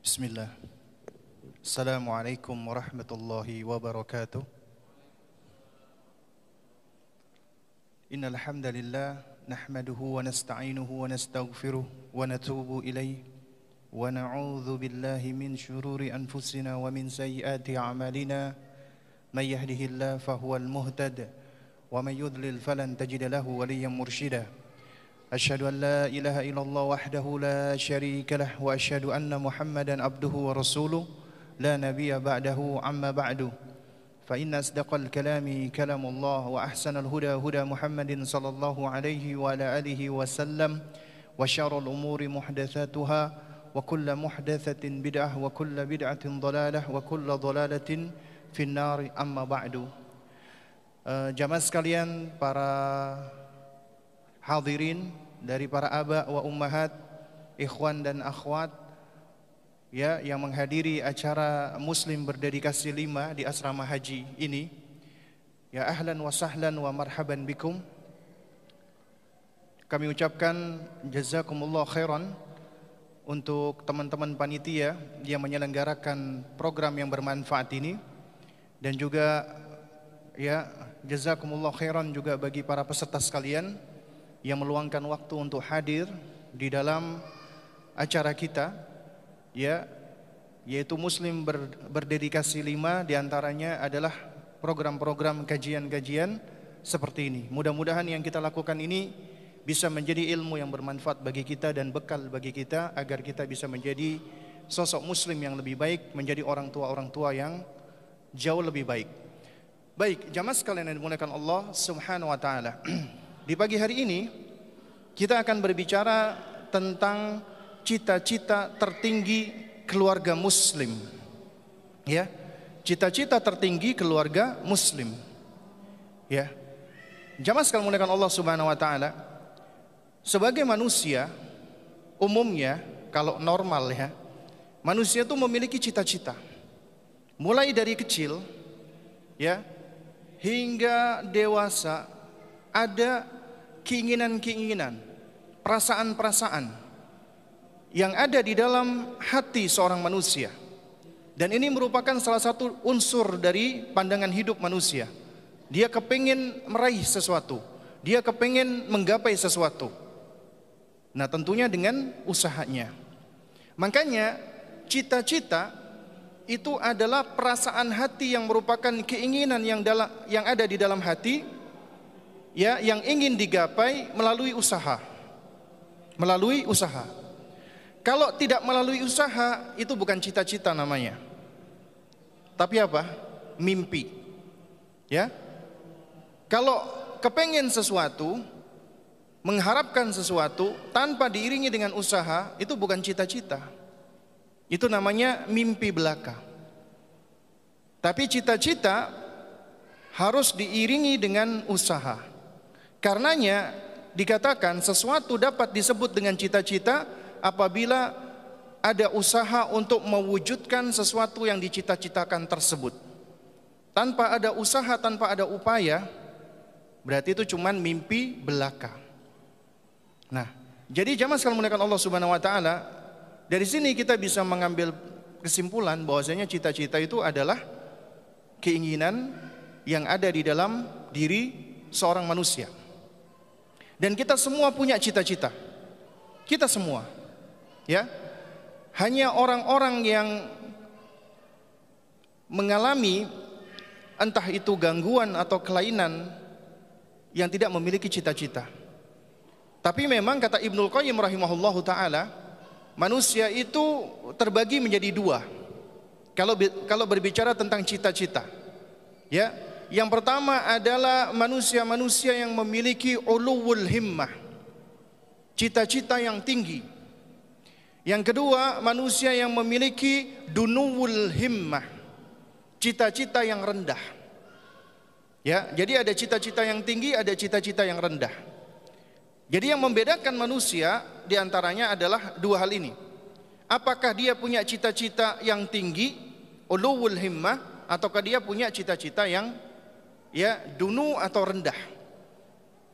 بسم الله السلام عليكم ورحمة الله وبركاته إن الحمد لله نحمده ونستعينه ونستغفره ونتوب إليه ونعوذ بالله من شرور أنفسنا ومن سيئات أعمالنا من يهده الله فهو المهتد ومن يضلل فلن تجد له وليا مرشدا أشهد أن لا إله إلا الله وحده لا شريك له وأشهد أن محمدا عبده ورسوله لا نبي بعده عما بعد فإن أصدق الكلام كلام الله وأحسن الهدى هدى محمد صلى الله عليه وعلى آله وسلم وشر الأمور محدثاتها وكل محدثة بدعة وكل بدعة ضلالة وكل ضلالة في النار أما بعد Jamaah آه، sekalian, para hadirin dari para aba wa ummahat, ikhwan dan akhwat ya yang menghadiri acara Muslim berdedikasi 5 di asrama haji ini. Ya ahlan wa sahlan wa marhaban bikum. Kami ucapkan jazakumullah khairan untuk teman-teman panitia yang menyelenggarakan program yang bermanfaat ini dan juga ya jazakumullah khairan juga bagi para peserta sekalian yang meluangkan waktu untuk hadir di dalam acara kita ya yaitu muslim ber, berdedikasi lima diantaranya adalah program-program kajian-kajian seperti ini mudah-mudahan yang kita lakukan ini bisa menjadi ilmu yang bermanfaat bagi kita dan bekal bagi kita agar kita bisa menjadi sosok muslim yang lebih baik menjadi orang tua-orang tua yang jauh lebih baik baik jamaah sekalian yang dimuliakan Allah subhanahu wa ta'ala Di pagi hari ini kita akan berbicara tentang cita-cita tertinggi keluarga muslim. Ya. Cita-cita tertinggi keluarga muslim. Ya. Jamaah sekalian muliakan Allah Subhanahu wa taala. Sebagai manusia umumnya kalau normal ya, manusia itu memiliki cita-cita. Mulai dari kecil ya hingga dewasa ada keinginan-keinginan, perasaan-perasaan yang ada di dalam hati seorang manusia. Dan ini merupakan salah satu unsur dari pandangan hidup manusia. Dia kepingin meraih sesuatu, dia kepingin menggapai sesuatu. Nah tentunya dengan usahanya. Makanya cita-cita itu adalah perasaan hati yang merupakan keinginan yang, dalam, yang ada di dalam hati ya yang ingin digapai melalui usaha. Melalui usaha. Kalau tidak melalui usaha itu bukan cita-cita namanya. Tapi apa? Mimpi. Ya. Kalau kepengen sesuatu, mengharapkan sesuatu tanpa diiringi dengan usaha itu bukan cita-cita. Itu namanya mimpi belaka. Tapi cita-cita harus diiringi dengan usaha. Karenanya dikatakan sesuatu dapat disebut dengan cita-cita apabila ada usaha untuk mewujudkan sesuatu yang dicita-citakan tersebut. Tanpa ada usaha, tanpa ada upaya, berarti itu cuman mimpi belaka. Nah, jadi zaman sekarang menggunakan Allah Subhanahu wa taala, dari sini kita bisa mengambil kesimpulan bahwasanya cita-cita itu adalah keinginan yang ada di dalam diri seorang manusia. Dan kita semua punya cita-cita. Kita semua. Ya. Hanya orang-orang yang mengalami entah itu gangguan atau kelainan yang tidak memiliki cita-cita. Tapi memang kata Ibnu Qayyim rahimahullahu taala, manusia itu terbagi menjadi dua. Kalau kalau berbicara tentang cita-cita. Ya, yang pertama adalah manusia-manusia yang memiliki uluwul himmah. Cita-cita yang tinggi. Yang kedua, manusia yang memiliki dunuwul himmah. Cita-cita yang rendah. Ya, jadi ada cita-cita yang tinggi, ada cita-cita yang rendah. Jadi yang membedakan manusia diantaranya adalah dua hal ini. Apakah dia punya cita-cita yang tinggi, uluwul himmah, ataukah dia punya cita-cita yang ya dunu atau rendah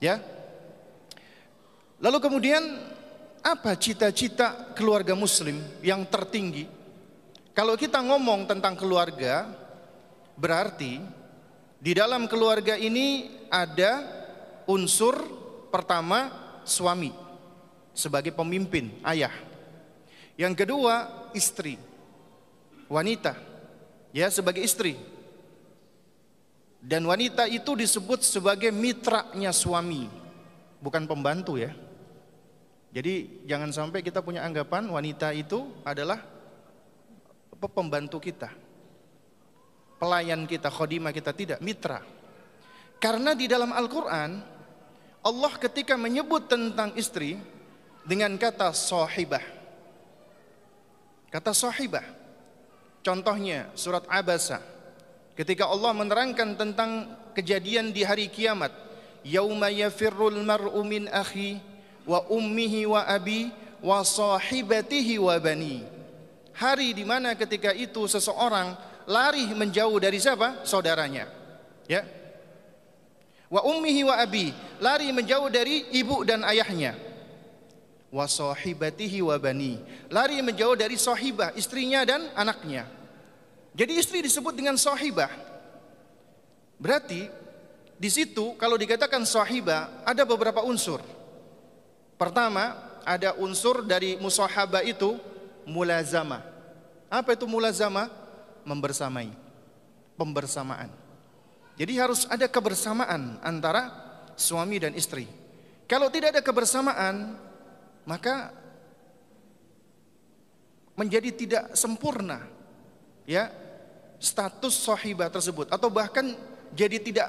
ya lalu kemudian apa cita-cita keluarga muslim yang tertinggi kalau kita ngomong tentang keluarga berarti di dalam keluarga ini ada unsur pertama suami sebagai pemimpin ayah yang kedua istri wanita ya sebagai istri dan wanita itu disebut sebagai mitranya suami, bukan pembantu ya. Jadi jangan sampai kita punya anggapan wanita itu adalah pembantu kita. Pelayan kita, khodimah kita, tidak, mitra. Karena di dalam Al-Quran, Allah ketika menyebut tentang istri dengan kata sahibah, Kata sahibah. Contohnya surat Abasa Ketika Allah menerangkan tentang kejadian di hari kiamat, yauma yafirrul mar'u min akhi wa ummihi wa abi wa sahibatihi wa bani. Hari di mana ketika itu seseorang lari menjauh dari siapa? Saudaranya. Ya. Wa ummihi wa abi, lari menjauh dari ibu dan ayahnya. Wa sahibatihi wa bani, lari menjauh dari sahibah, istrinya dan anaknya. Jadi istri disebut dengan sahibah. Berarti di situ kalau dikatakan sahibah ada beberapa unsur. Pertama, ada unsur dari musahabah itu mulazama. Apa itu mulazama? Membersamai. Pembersamaan. Jadi harus ada kebersamaan antara suami dan istri. Kalau tidak ada kebersamaan, maka menjadi tidak sempurna ya status sahibah tersebut atau bahkan jadi tidak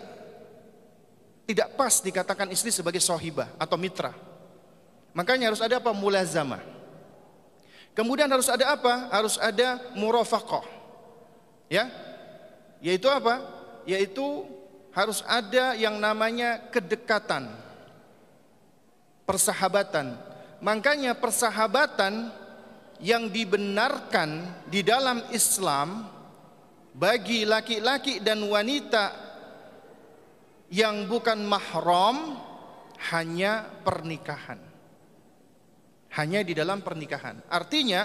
tidak pas dikatakan istri sebagai sahibah atau mitra. Makanya harus ada apa? Mulazamah. Kemudian harus ada apa? Harus ada murafaqah. Ya. Yaitu apa? Yaitu harus ada yang namanya kedekatan. Persahabatan. Makanya persahabatan yang dibenarkan di dalam Islam bagi laki-laki dan wanita yang bukan mahram hanya pernikahan. Hanya di dalam pernikahan. Artinya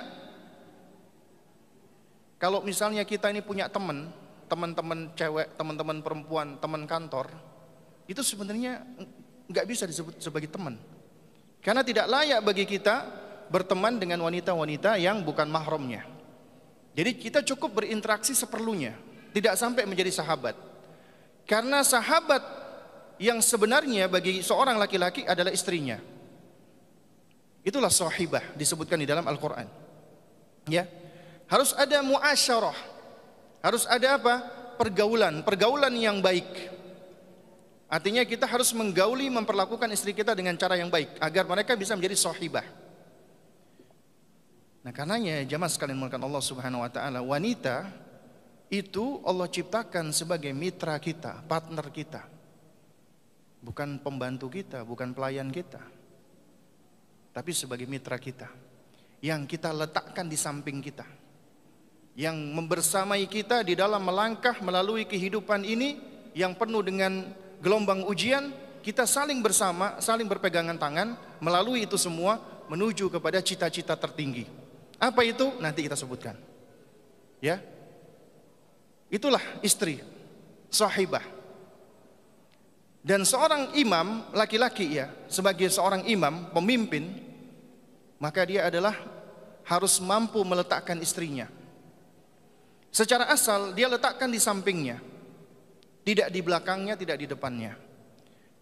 kalau misalnya kita ini punya teman, teman-teman cewek, teman-teman perempuan, teman kantor, itu sebenarnya nggak bisa disebut sebagai teman. Karena tidak layak bagi kita berteman dengan wanita-wanita yang bukan mahramnya. Jadi kita cukup berinteraksi seperlunya, tidak sampai menjadi sahabat. Karena sahabat yang sebenarnya bagi seorang laki-laki adalah istrinya. Itulah sahibah disebutkan di dalam Al-Qur'an. Ya. Harus ada muasyarah. Harus ada apa? Pergaulan, pergaulan yang baik. Artinya kita harus menggauli memperlakukan istri kita dengan cara yang baik agar mereka bisa menjadi sahibah. Nah, karenanya jamaah sekalian mulakan Allah Subhanahu wa taala, wanita itu Allah ciptakan sebagai mitra kita, partner kita. Bukan pembantu kita, bukan pelayan kita. Tapi sebagai mitra kita yang kita letakkan di samping kita. Yang membersamai kita di dalam melangkah melalui kehidupan ini yang penuh dengan gelombang ujian, kita saling bersama, saling berpegangan tangan melalui itu semua menuju kepada cita-cita tertinggi. Apa itu? Nanti kita sebutkan. Ya. Itulah istri, sahibah. Dan seorang imam laki-laki ya, sebagai seorang imam, pemimpin, maka dia adalah harus mampu meletakkan istrinya. Secara asal dia letakkan di sampingnya. Tidak di belakangnya, tidak di depannya.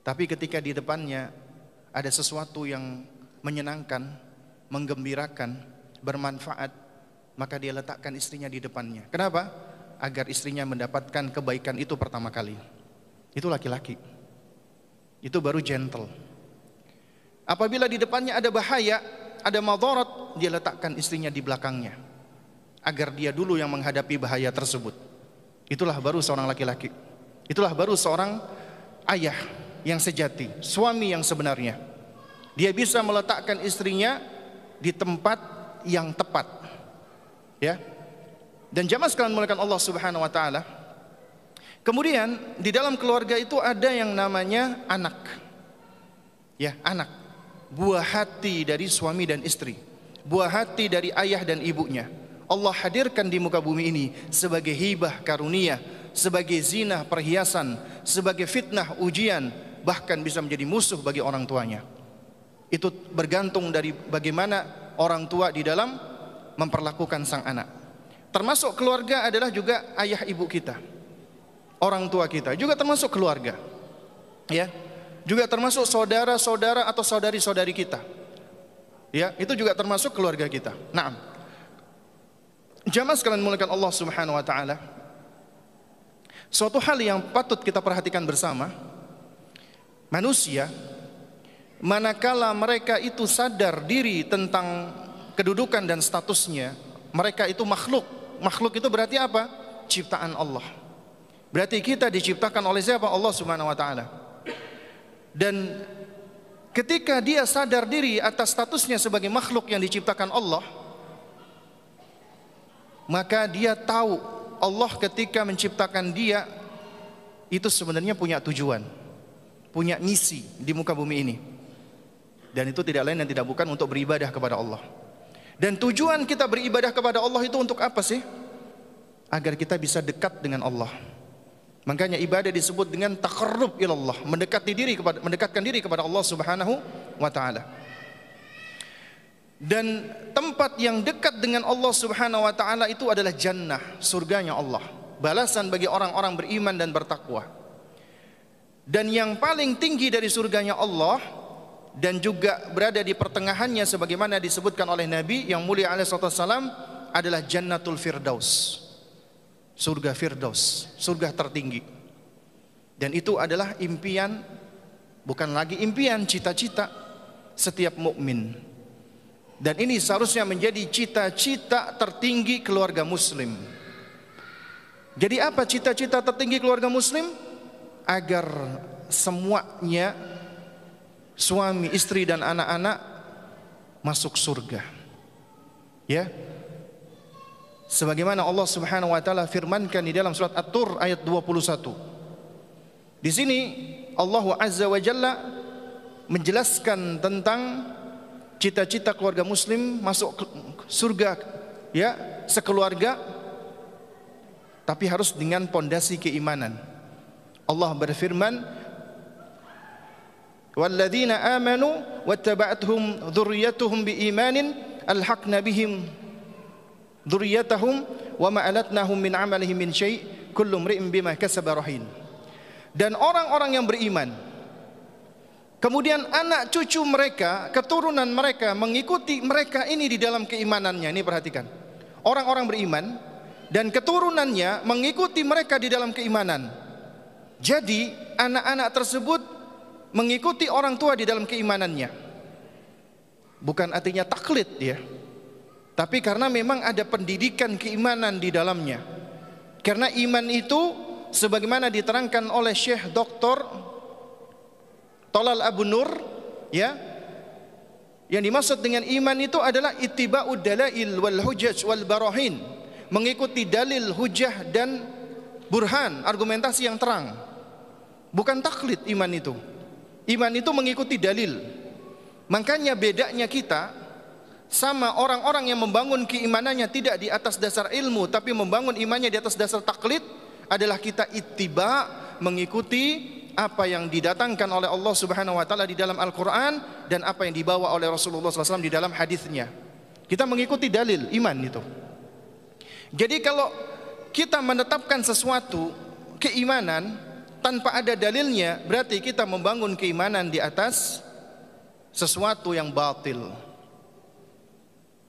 Tapi ketika di depannya ada sesuatu yang menyenangkan, menggembirakan, bermanfaat, maka dia letakkan istrinya di depannya. Kenapa? Agar istrinya mendapatkan kebaikan itu pertama kali. Itu laki-laki. Itu baru gentle. Apabila di depannya ada bahaya, ada madorot, dia letakkan istrinya di belakangnya. Agar dia dulu yang menghadapi bahaya tersebut. Itulah baru seorang laki-laki. Itulah baru seorang ayah yang sejati, suami yang sebenarnya. Dia bisa meletakkan istrinya di tempat yang tepat. Ya. Dan jamaah sekalian mulakan Allah Subhanahu wa taala. Kemudian di dalam keluarga itu ada yang namanya anak. Ya, anak. Buah hati dari suami dan istri. Buah hati dari ayah dan ibunya. Allah hadirkan di muka bumi ini sebagai hibah karunia, sebagai zina perhiasan, sebagai fitnah ujian, bahkan bisa menjadi musuh bagi orang tuanya. Itu bergantung dari bagaimana orang tua di dalam memperlakukan sang anak. Termasuk keluarga adalah juga ayah ibu kita. Orang tua kita juga termasuk keluarga. Ya. Juga termasuk saudara-saudara atau saudari-saudari kita. Ya, itu juga termasuk keluarga kita. Naam. Jamaah sekalian mulakan Allah Subhanahu wa taala. Suatu hal yang patut kita perhatikan bersama, manusia manakala mereka itu sadar diri tentang kedudukan dan statusnya, mereka itu makhluk. Makhluk itu berarti apa? Ciptaan Allah. Berarti kita diciptakan oleh siapa? Allah Subhanahu wa taala. Dan ketika dia sadar diri atas statusnya sebagai makhluk yang diciptakan Allah, maka dia tahu Allah ketika menciptakan dia itu sebenarnya punya tujuan, punya misi di muka bumi ini. Dan itu tidak lain dan tidak bukan untuk beribadah kepada Allah. Dan tujuan kita beribadah kepada Allah itu untuk apa sih? Agar kita bisa dekat dengan Allah. Makanya ibadah disebut dengan taqarrub ilallah, mendekati diri mendekatkan diri kepada Allah Subhanahu wa taala. Dan tempat yang dekat dengan Allah Subhanahu wa taala itu adalah jannah, surganya Allah. Balasan bagi orang-orang beriman dan bertakwa. Dan yang paling tinggi dari surganya Allah dan juga berada di pertengahannya sebagaimana disebutkan oleh Nabi yang mulia alaihissalam adalah Jannatul Firdaus. Surga Firdaus, surga tertinggi. Dan itu adalah impian bukan lagi impian, cita-cita setiap mukmin. Dan ini seharusnya menjadi cita-cita tertinggi keluarga muslim. Jadi apa cita-cita tertinggi keluarga muslim? Agar semuanya suami, istri dan anak-anak masuk surga. Ya. Sebagaimana Allah Subhanahu wa taala firmankan di dalam surat At-Tur ayat 21. Di sini Allah Azza wa Jalla menjelaskan tentang cita-cita keluarga muslim masuk surga ya sekeluarga tapi harus dengan pondasi keimanan. Allah berfirman, والذين آمنوا واتبعتهم ذريتهم بإيمان ألحقنا بهم ذريتهم وما ألتناهم من عملهم من شيء كل امرئ بما كسب رهين dan orang-orang yang beriman kemudian anak cucu mereka keturunan mereka mengikuti mereka ini di dalam keimanannya ini perhatikan orang-orang beriman dan keturunannya mengikuti mereka di dalam keimanan jadi anak-anak tersebut mengikuti orang tua di dalam keimanannya. Bukan artinya taklid ya. Tapi karena memang ada pendidikan keimanan di dalamnya. Karena iman itu sebagaimana diterangkan oleh Syekh Dr. Tolal Abu Nur ya. Yang dimaksud dengan iman itu adalah ittiba'u dalail wal hujaj wal barahin, mengikuti dalil, hujah dan burhan, argumentasi yang terang. Bukan taklid iman itu. Iman itu mengikuti dalil. Makanya bedanya kita sama orang-orang yang membangun keimanannya tidak di atas dasar ilmu tapi membangun imannya di atas dasar taklid adalah kita ittiba mengikuti apa yang didatangkan oleh Allah Subhanahu wa taala di dalam Al-Qur'an dan apa yang dibawa oleh Rasulullah SAW di dalam hadisnya. Kita mengikuti dalil iman itu. Jadi kalau kita menetapkan sesuatu keimanan tanpa ada dalilnya berarti kita membangun keimanan di atas sesuatu yang batil.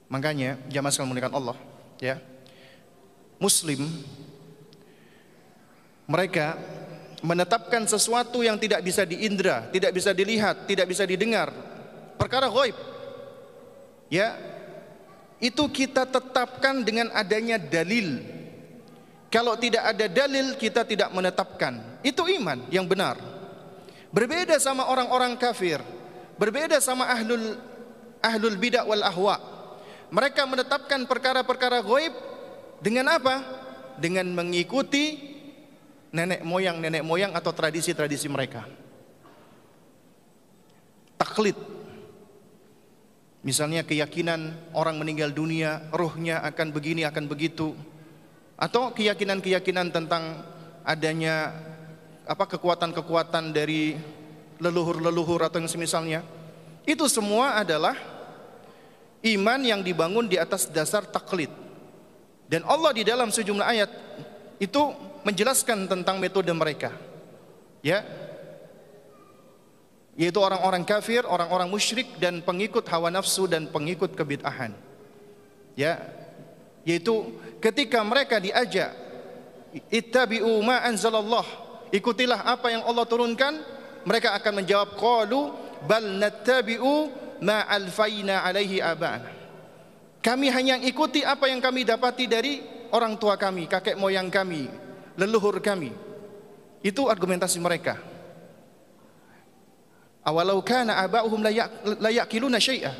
Makanya jamaah sekalian muliakan Allah, ya. Muslim mereka menetapkan sesuatu yang tidak bisa diindra, tidak bisa dilihat, tidak bisa didengar, perkara gaib. Ya. Itu kita tetapkan dengan adanya dalil. Kalau tidak ada dalil kita tidak menetapkan. Itu iman yang benar. Berbeda sama orang-orang kafir, berbeda sama ahlul ahlul bidah wal ahwa. Mereka menetapkan perkara-perkara goib dengan apa? Dengan mengikuti nenek moyang nenek moyang atau tradisi-tradisi mereka. Taklit, Misalnya keyakinan orang meninggal dunia, ruhnya akan begini, akan begitu. Atau keyakinan-keyakinan tentang adanya apa kekuatan-kekuatan dari leluhur-leluhur atau yang semisalnya. Itu semua adalah iman yang dibangun di atas dasar taklid. Dan Allah di dalam sejumlah ayat itu menjelaskan tentang metode mereka. Ya. Yaitu orang-orang kafir, orang-orang musyrik dan pengikut hawa nafsu dan pengikut kebid'ahan. Ya. Yaitu ketika mereka diajak ittabi'u ma anzalallah ikutilah apa yang Allah turunkan mereka akan menjawab qalu bal nattabi'u ma alfaina alaihi abana kami hanya ikuti apa yang kami dapati dari orang tua kami, kakek moyang kami, leluhur kami. Itu argumentasi mereka. Awalau kana aba'uhum la yaqiluna syai'a.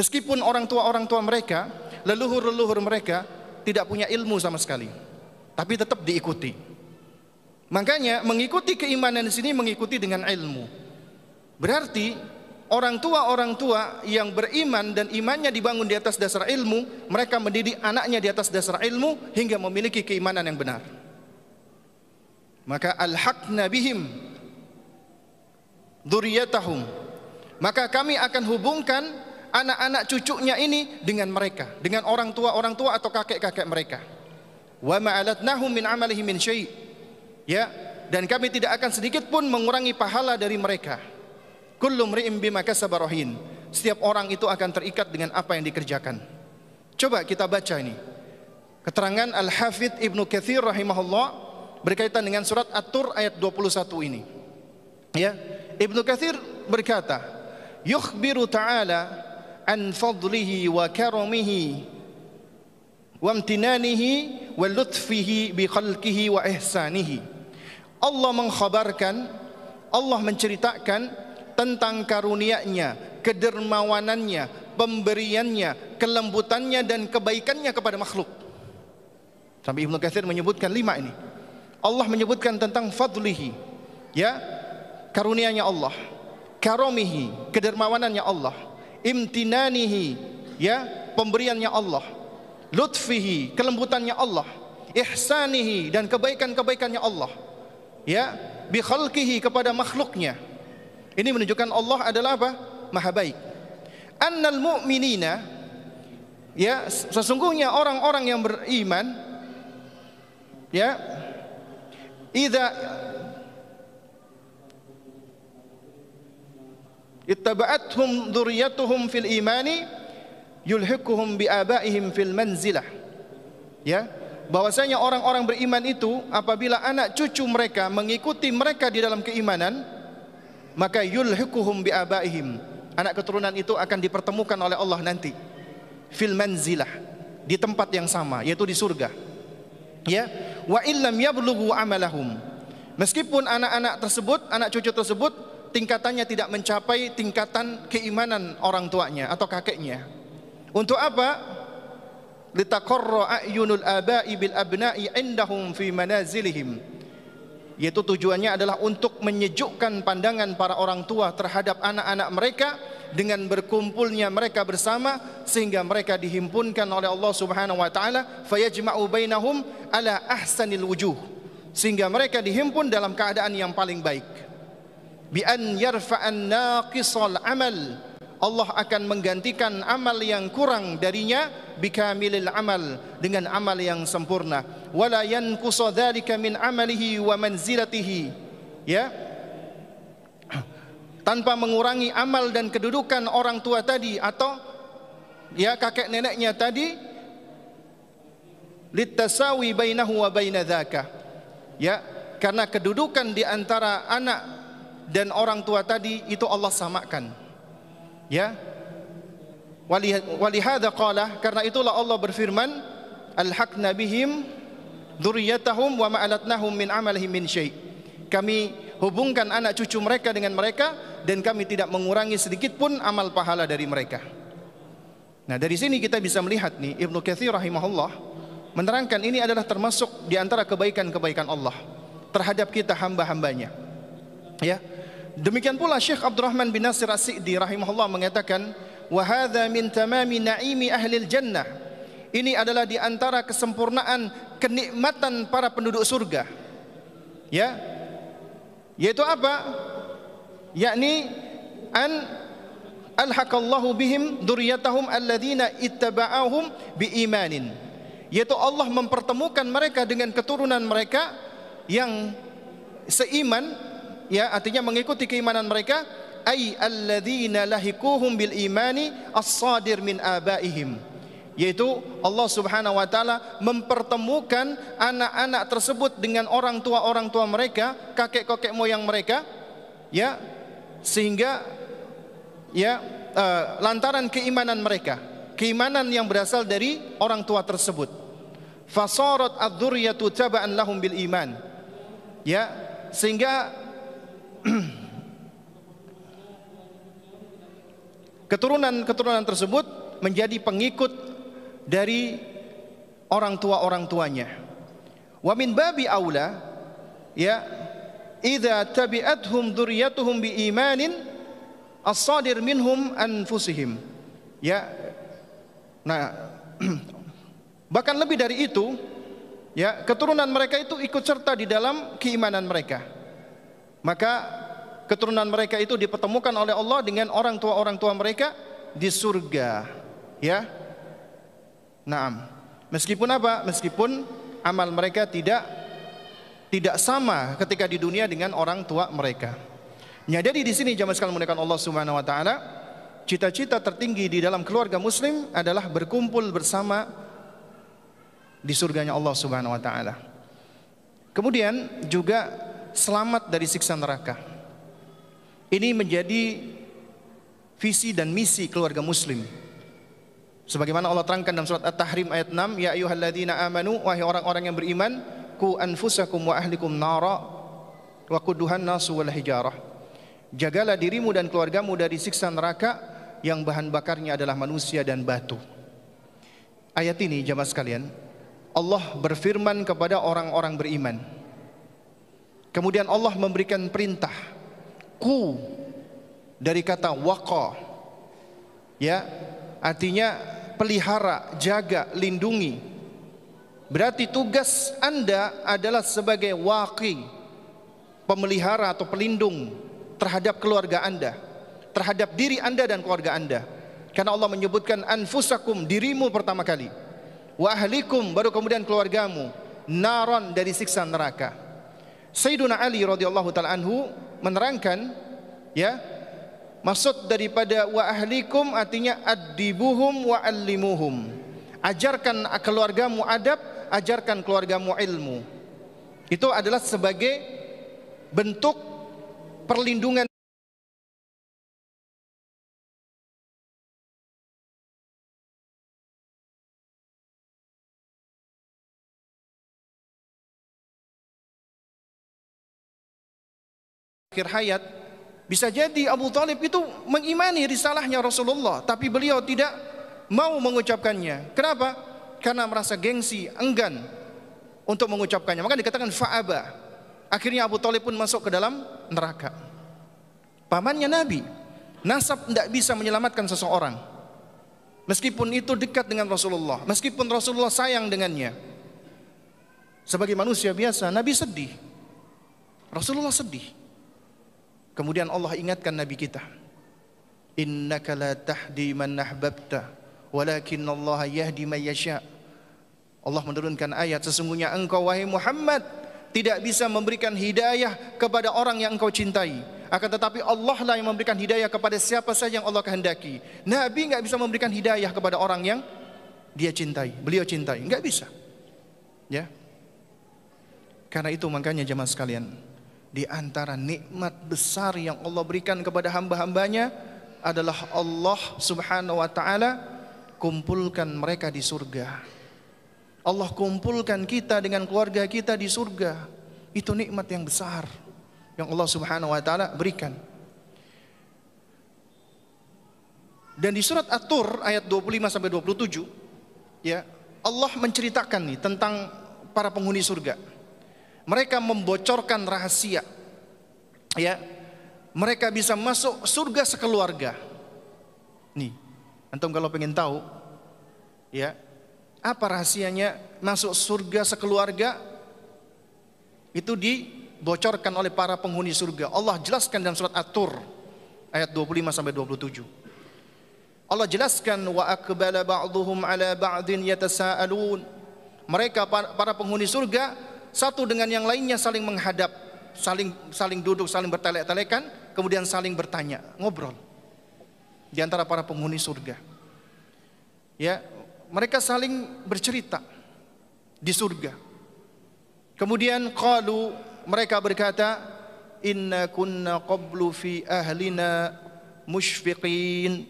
Meskipun orang tua-orang tua mereka, leluhur-leluhur mereka tidak punya ilmu sama sekali, tapi tetap diikuti. Makanya mengikuti keimanan di sini mengikuti dengan ilmu. Berarti orang tua-orang tua yang beriman dan imannya dibangun di atas dasar ilmu, mereka mendidik anaknya di atas dasar ilmu hingga memiliki keimanan yang benar. Maka al-hak al-haq nabihim duriyatahum. Maka kami akan hubungkan anak-anak cucunya ini dengan mereka, dengan orang tua-orang tua atau kakek-kakek mereka. Wa ma'alatnahum min amalihim min syai'. Ya, dan kami tidak akan sedikit pun mengurangi pahala dari mereka. Kullu mri'in bima kasaba Setiap orang itu akan terikat dengan apa yang dikerjakan. Coba kita baca ini. Keterangan Al-Hafidh Ibnu Katsir rahimahullah berkaitan dengan surat At-Tur ayat 21 ini. Ya, Ibnu Katsir berkata, "Yukhbiru ta'ala an fadlihi wa karamihi wa imtinanihi wa lutfihi bi khalqihi wa ihsanihi." Allah mengkhabarkan, Allah menceritakan tentang karunia-Nya, kedermawanannya, pemberiannya, kelembutannya dan kebaikannya kepada makhluk. Sampai Ibnu Katsir menyebutkan lima ini. Allah menyebutkan tentang fadlihi, ya, karunia-Nya Allah, karomihi, kedermawanannya Allah, imtinanihi, ya, pemberiannya Allah, lutfihi, kelembutannya Allah, ihsanihi dan kebaikan-kebaikannya Allah ya bi khalqihi kepada makhluknya ini menunjukkan Allah adalah apa maha baik annal mu'minina ya sesungguhnya orang-orang yang beriman ya idza ittaba'athum dzurriyyatuhum fil imani yulhiquhum bi abaihim fil manzilah ya bahwasanya orang-orang beriman itu apabila anak cucu mereka mengikuti mereka di dalam keimanan maka yulhiquhum biabaihim anak keturunan itu akan dipertemukan oleh Allah nanti fil manzilah di tempat yang sama yaitu di surga ya wa illam yablughu amalahum meskipun anak-anak tersebut anak cucu tersebut tingkatannya tidak mencapai tingkatan keimanan orang tuanya atau kakeknya untuk apa litaqarra ayunul aba'i bil abna'i indahum fi manazilihim yaitu tujuannya adalah untuk menyejukkan pandangan para orang tua terhadap anak-anak mereka dengan berkumpulnya mereka bersama sehingga mereka dihimpunkan oleh Allah Subhanahu wa taala fayajma'u bainahum ala ahsanil wujuh sehingga mereka dihimpun dalam keadaan yang paling baik bi an yarfa'an naqisal amal Allah akan menggantikan amal yang kurang darinya bikamilil amal dengan amal yang sempurna wala yanqusu dzalika min amalihi wa manzilatihi ya tanpa mengurangi amal dan kedudukan orang tua tadi atau ya kakek neneknya tadi litasawi bainahu wa bainadzaka ya karena kedudukan di antara anak dan orang tua tadi itu Allah samakan Ya. Walihada qala karena itulah Allah berfirman alhaq nabihim dzurriyyatahum wa ma'alatnahum min amalihim min syai. Kami hubungkan anak cucu mereka dengan mereka dan kami tidak mengurangi sedikit pun amal pahala dari mereka. Nah, dari sini kita bisa melihat nih Ibnu Katsir rahimahullah menerangkan ini adalah termasuk di antara kebaikan-kebaikan Allah terhadap kita hamba-hambanya. Ya, Demikian pula Syekh Abdurrahman bin Nasir As-Sidi rahimahullah mengatakan, "Wa min tamami na'imi ahli jannah." Ini adalah di antara kesempurnaan kenikmatan para penduduk surga. Ya. Yaitu apa? Yakni an alhaqallahu bihim dzurriyyatahum alladzina ittaba'ahum biimanin. Yaitu Allah mempertemukan mereka dengan keturunan mereka yang seiman ya artinya mengikuti keimanan mereka ai alladzina lahikuhum bil imani as-sadir min abaihim yaitu Allah Subhanahu wa taala mempertemukan anak-anak tersebut dengan orang tua-orang tua mereka, kakek-kakek moyang mereka ya sehingga ya uh, lantaran keimanan mereka, keimanan yang berasal dari orang tua tersebut. Fasarat ad-dhurriyatu taba'an lahum bil iman. Ya, sehingga Keturunan-keturunan tersebut menjadi pengikut dari orang tua-orang tuanya. Wa min babi aula ya idza tabi'athum dzurriyyatuhum bi imanin as-sadir minhum anfusihim. Ya. Nah, bahkan lebih dari itu, ya, keturunan mereka itu ikut serta di dalam keimanan mereka. Maka keturunan mereka itu dipertemukan oleh Allah dengan orang tua-orang tua mereka di surga. Ya. Naam. Meskipun apa? Meskipun amal mereka tidak tidak sama ketika di dunia dengan orang tua mereka. Nah, jadi di sini jamaah sekalian menekan Allah Subhanahu wa taala, cita-cita tertinggi di dalam keluarga muslim adalah berkumpul bersama di surganya Allah Subhanahu wa taala. Kemudian juga selamat dari siksa neraka. Ini menjadi visi dan misi keluarga muslim. Sebagaimana Allah terangkan dalam surat At-Tahrim ayat 6, ya ayyuhalladzina amanu wahai orang-orang yang beriman, ku anfusakum wa ahlikum nara wa kuduhan nasu wal hijarah. Jagalah dirimu dan keluargamu dari siksa neraka yang bahan bakarnya adalah manusia dan batu. Ayat ini jamaah sekalian, Allah berfirman kepada orang-orang beriman. Kemudian Allah memberikan perintah ku dari kata waqa ya artinya pelihara, jaga, lindungi. Berarti tugas Anda adalah sebagai waqi pemelihara atau pelindung terhadap keluarga Anda, terhadap diri Anda dan keluarga Anda. Karena Allah menyebutkan anfusakum dirimu pertama kali. Wa ahlikum baru kemudian keluargamu. Naron dari siksa neraka. Sayyiduna Ali radhiyallahu taala anhu menerangkan ya maksud daripada wa ahlikum artinya adibuhum wa allimuhum. Ajarkan keluargamu adab, ajarkan keluargamu ilmu. Itu adalah sebagai bentuk perlindungan akhir hayat bisa jadi Abu Talib itu mengimani risalahnya Rasulullah tapi beliau tidak mau mengucapkannya kenapa karena merasa gengsi enggan untuk mengucapkannya maka dikatakan fa'aba akhirnya Abu Talib pun masuk ke dalam neraka pamannya Nabi nasab tidak bisa menyelamatkan seseorang meskipun itu dekat dengan Rasulullah meskipun Rasulullah sayang dengannya sebagai manusia biasa Nabi sedih Rasulullah sedih Kemudian Allah ingatkan Nabi kita. Innaka la tahdi man ahbabta walakin Allah yahdi man yasha. Allah menurunkan ayat sesungguhnya engkau wahai Muhammad tidak bisa memberikan hidayah kepada orang yang engkau cintai. Akan tetapi Allah lah yang memberikan hidayah kepada siapa saja yang Allah kehendaki. Nabi nggak bisa memberikan hidayah kepada orang yang dia cintai, beliau cintai, nggak bisa. Ya, karena itu makanya jemaah sekalian, di antara nikmat besar yang Allah berikan kepada hamba-hambanya adalah Allah Subhanahu wa taala kumpulkan mereka di surga. Allah kumpulkan kita dengan keluarga kita di surga. Itu nikmat yang besar yang Allah Subhanahu wa taala berikan. Dan di surat At-Tur ayat 25 sampai 27 ya, Allah menceritakan nih tentang para penghuni surga. Mereka membocorkan rahasia. Ya. Mereka bisa masuk surga sekeluarga. Nih, antum kalau pengen tahu ya, apa rahasianya masuk surga sekeluarga? Itu dibocorkan oleh para penghuni surga. Allah jelaskan dalam surat at ayat 25 sampai 27. Allah jelaskan wa akbala ba'dhum ala ba'din yatasaalun. Mereka para penghuni surga satu dengan yang lainnya saling menghadap, saling saling duduk, saling bertelek-telekan, kemudian saling bertanya, ngobrol di antara para penghuni surga. Ya, mereka saling bercerita di surga. Kemudian qalu mereka berkata, "Inna kunna qablu fi ahlina mushfiqin."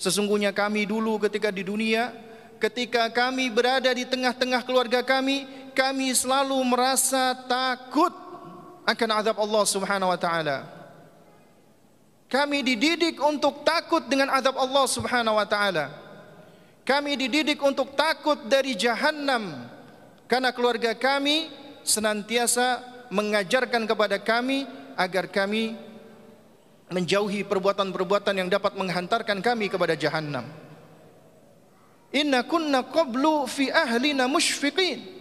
Sesungguhnya kami dulu ketika di dunia ketika kami berada di tengah-tengah keluarga kami, kami selalu merasa takut akan azab Allah Subhanahu wa taala. Kami dididik untuk takut dengan azab Allah Subhanahu wa taala. Kami dididik untuk takut dari jahanam karena keluarga kami senantiasa mengajarkan kepada kami agar kami menjauhi perbuatan-perbuatan yang dapat menghantarkan kami kepada jahanam. Inna kunna qablu fi ahlina mushfiqin.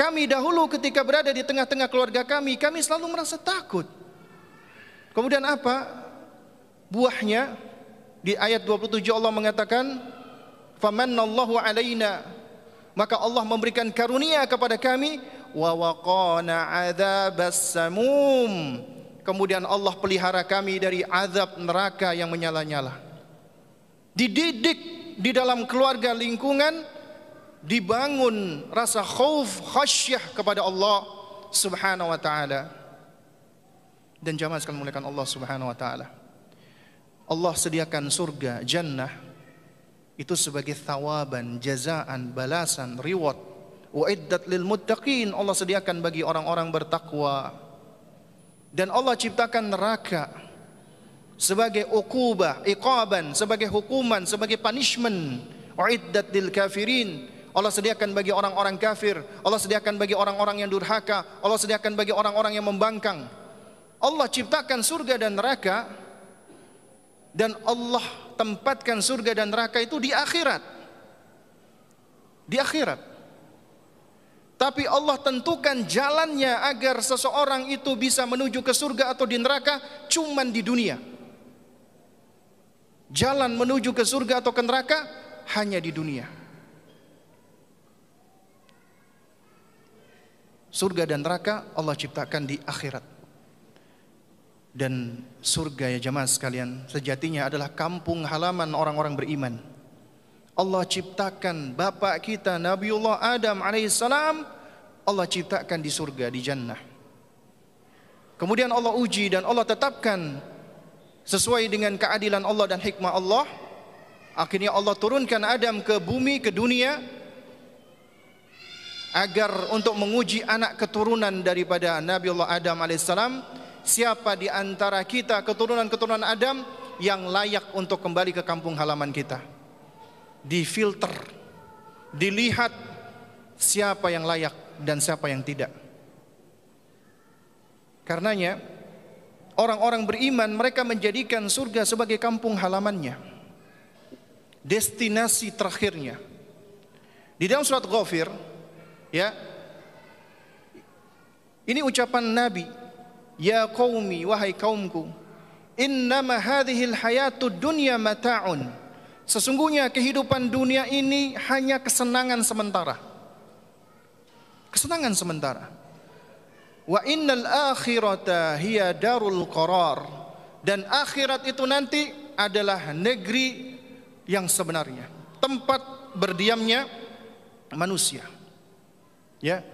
Kami dahulu ketika berada di tengah-tengah keluarga kami, kami selalu merasa takut. Kemudian apa? Buahnya di ayat 27 Allah mengatakan, "Famanallahu alaina" Maka Allah memberikan karunia kepada kami wa waqana Kemudian Allah pelihara kami dari azab neraka yang menyala-nyala. Dididik di dalam keluarga lingkungan dibangun rasa khauf khasyah kepada Allah Subhanahu wa taala. Dan jamaah sekalian muliakan Allah Subhanahu wa taala. Allah sediakan surga, jannah itu sebagai thawaban, jazaan, balasan, reward. Wa'iddat lil muttaqin Allah sediakan bagi orang-orang bertakwa. Dan Allah ciptakan neraka sebagai ukubah, iqaban, sebagai hukuman, sebagai punishment. Wa'iddat lil kafirin Allah sediakan bagi orang-orang kafir, Allah sediakan bagi orang-orang yang durhaka, Allah sediakan bagi orang-orang yang membangkang. Allah ciptakan surga dan neraka dan Allah tempatkan surga dan neraka itu di akhirat. Di akhirat. Tapi Allah tentukan jalannya agar seseorang itu bisa menuju ke surga atau di neraka cuman di dunia. Jalan menuju ke surga atau ke neraka hanya di dunia. Surga dan neraka Allah ciptakan di akhirat. Dan surga ya jamaah sekalian sejatinya adalah kampung halaman orang-orang beriman. Allah ciptakan bapak kita Nabiullah Adam alaihissalam Allah ciptakan di surga di jannah. Kemudian Allah uji dan Allah tetapkan sesuai dengan keadilan Allah dan hikmah Allah. Akhirnya Allah turunkan Adam ke bumi ke dunia agar untuk menguji anak keturunan daripada Nabi Allah Adam alaihissalam siapa di antara kita keturunan-keturunan Adam yang layak untuk kembali ke kampung halaman kita difilter dilihat siapa yang layak dan siapa yang tidak karenanya orang-orang beriman mereka menjadikan surga sebagai kampung halamannya destinasi terakhirnya di dalam surat Ghafir Ya. Ini ucapan Nabi, "Ya qaumi, wahai kaumku, innama hadhil hayatud dunya mata'un." Sesungguhnya kehidupan dunia ini hanya kesenangan sementara. Kesenangan sementara. Wa innal akhirata hiya darul qarar. Dan akhirat itu nanti adalah negeri yang sebenarnya, tempat berdiamnya manusia. Ya.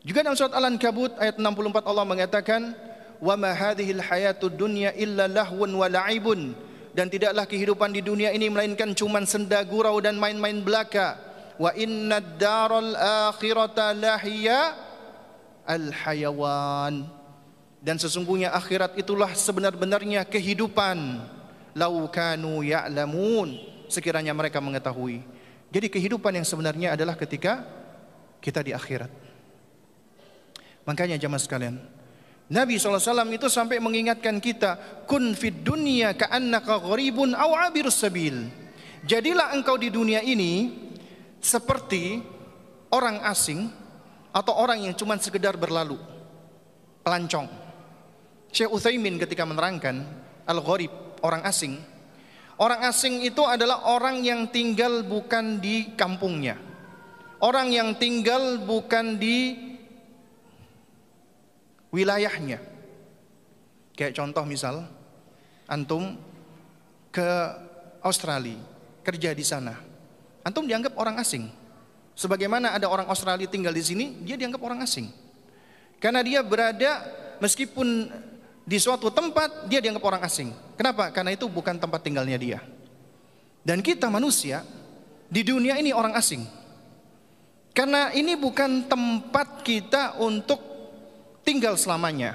Juga dalam surat Al-Ankabut ayat 64 Allah mengatakan, "Wa ma hadhil hayatud dunya illa lahwun wa la'ibun." Dan tidaklah kehidupan di dunia ini melainkan cuman senda gurau dan main-main belaka. Wa inna daral akhirata lahiya al-hayawan. Dan sesungguhnya akhirat itulah sebenar-benarnya kehidupan. Laukanu kanu ya'lamun. Sekiranya mereka mengetahui. Jadi kehidupan yang sebenarnya adalah ketika kita di akhirat. Makanya jamaah sekalian, Nabi SAW itu sampai mengingatkan kita, kun fid dunia ka'annaka gharibun aw abirus sabil. Jadilah engkau di dunia ini seperti orang asing atau orang yang cuma sekedar berlalu. Pelancong. Syekh Utsaimin ketika menerangkan al-gharib, orang asing. Orang asing itu adalah orang yang tinggal bukan di kampungnya orang yang tinggal bukan di wilayahnya. Kayak contoh misal, antum ke Australia, kerja di sana. Antum dianggap orang asing. Sebagaimana ada orang Australia tinggal di sini, dia dianggap orang asing. Karena dia berada meskipun di suatu tempat, dia dianggap orang asing. Kenapa? Karena itu bukan tempat tinggalnya dia. Dan kita manusia di dunia ini orang asing. Karena ini bukan tempat kita untuk tinggal selamanya.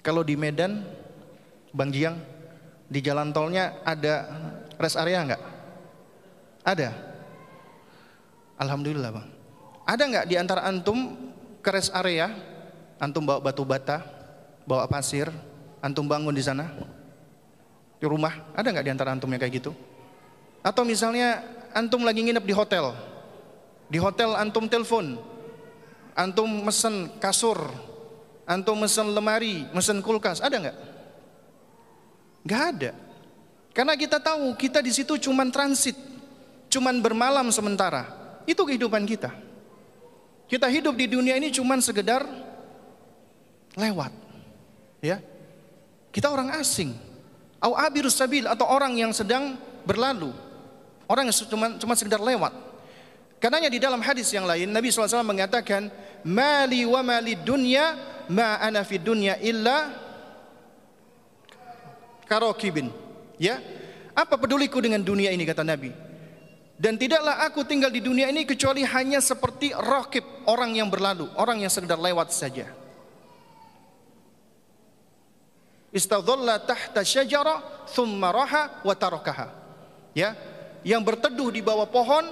Kalau di Medan, Bang Jiang, di jalan tolnya ada rest area nggak? Ada. Alhamdulillah bang. Ada nggak di antara antum ke rest area? Antum bawa batu bata, bawa pasir, antum bangun di sana, di rumah. Ada nggak di antara antum yang kayak gitu? Atau misalnya antum lagi nginep di hotel. Di hotel antum telepon. Antum mesen kasur. Antum mesen lemari, mesen kulkas. Ada nggak? Nggak ada. Karena kita tahu kita di situ cuma transit. Cuman bermalam sementara. Itu kehidupan kita. Kita hidup di dunia ini cuman sekedar lewat. Ya. Kita orang asing. Au abirus sabil atau orang yang sedang berlalu orang yang cuma cuma sekedar lewat. Karena di dalam hadis yang lain Nabi SAW mengatakan, "Mali wa mali dunya ma ana fi dunya illa karokibin." Ya. Apa peduliku dengan dunia ini kata Nabi? Dan tidaklah aku tinggal di dunia ini kecuali hanya seperti rakib, orang yang berlalu, orang yang sekedar lewat saja. Istadhalla tahta syajara thumma raha wa tarakaha. Ya, yang berteduh di bawah pohon,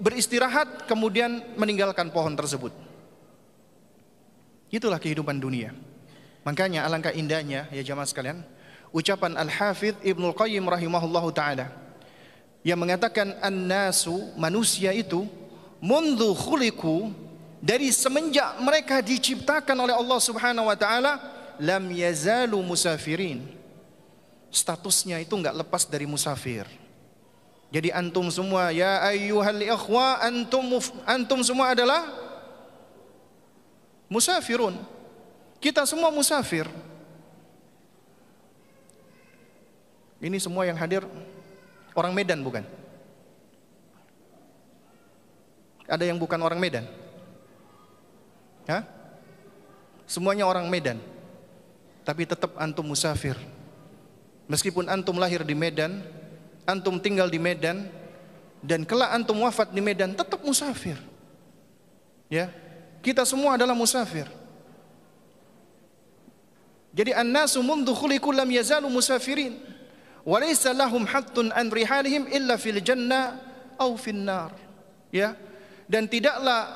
beristirahat, kemudian meninggalkan pohon tersebut. Itulah kehidupan dunia. Makanya alangkah indahnya ya jamaah sekalian, ucapan Al-Hafidh Ibnu Qayyim rahimahullahu taala yang mengatakan an-nasu manusia itu mundu khuliqu dari semenjak mereka diciptakan oleh Allah Subhanahu wa taala lam yazalu musafirin. Statusnya itu enggak lepas dari musafir. Jadi antum semua ya ayyuhal ikhwa antum antum semua adalah musafirun. Kita semua musafir. Ini semua yang hadir orang Medan bukan? Ada yang bukan orang Medan? Hah? Semuanya orang Medan. Tapi tetap antum musafir. Meskipun antum lahir di Medan, antum tinggal di Medan dan kelak antum wafat di Medan tetap musafir. Ya. Kita semua adalah musafir. Jadi an-nasu mundu khuliqu lam yazalu musafirin wa laysa lahum hattun an rihalihim illa fil jannah aw fil nar. Ya. Dan tidaklah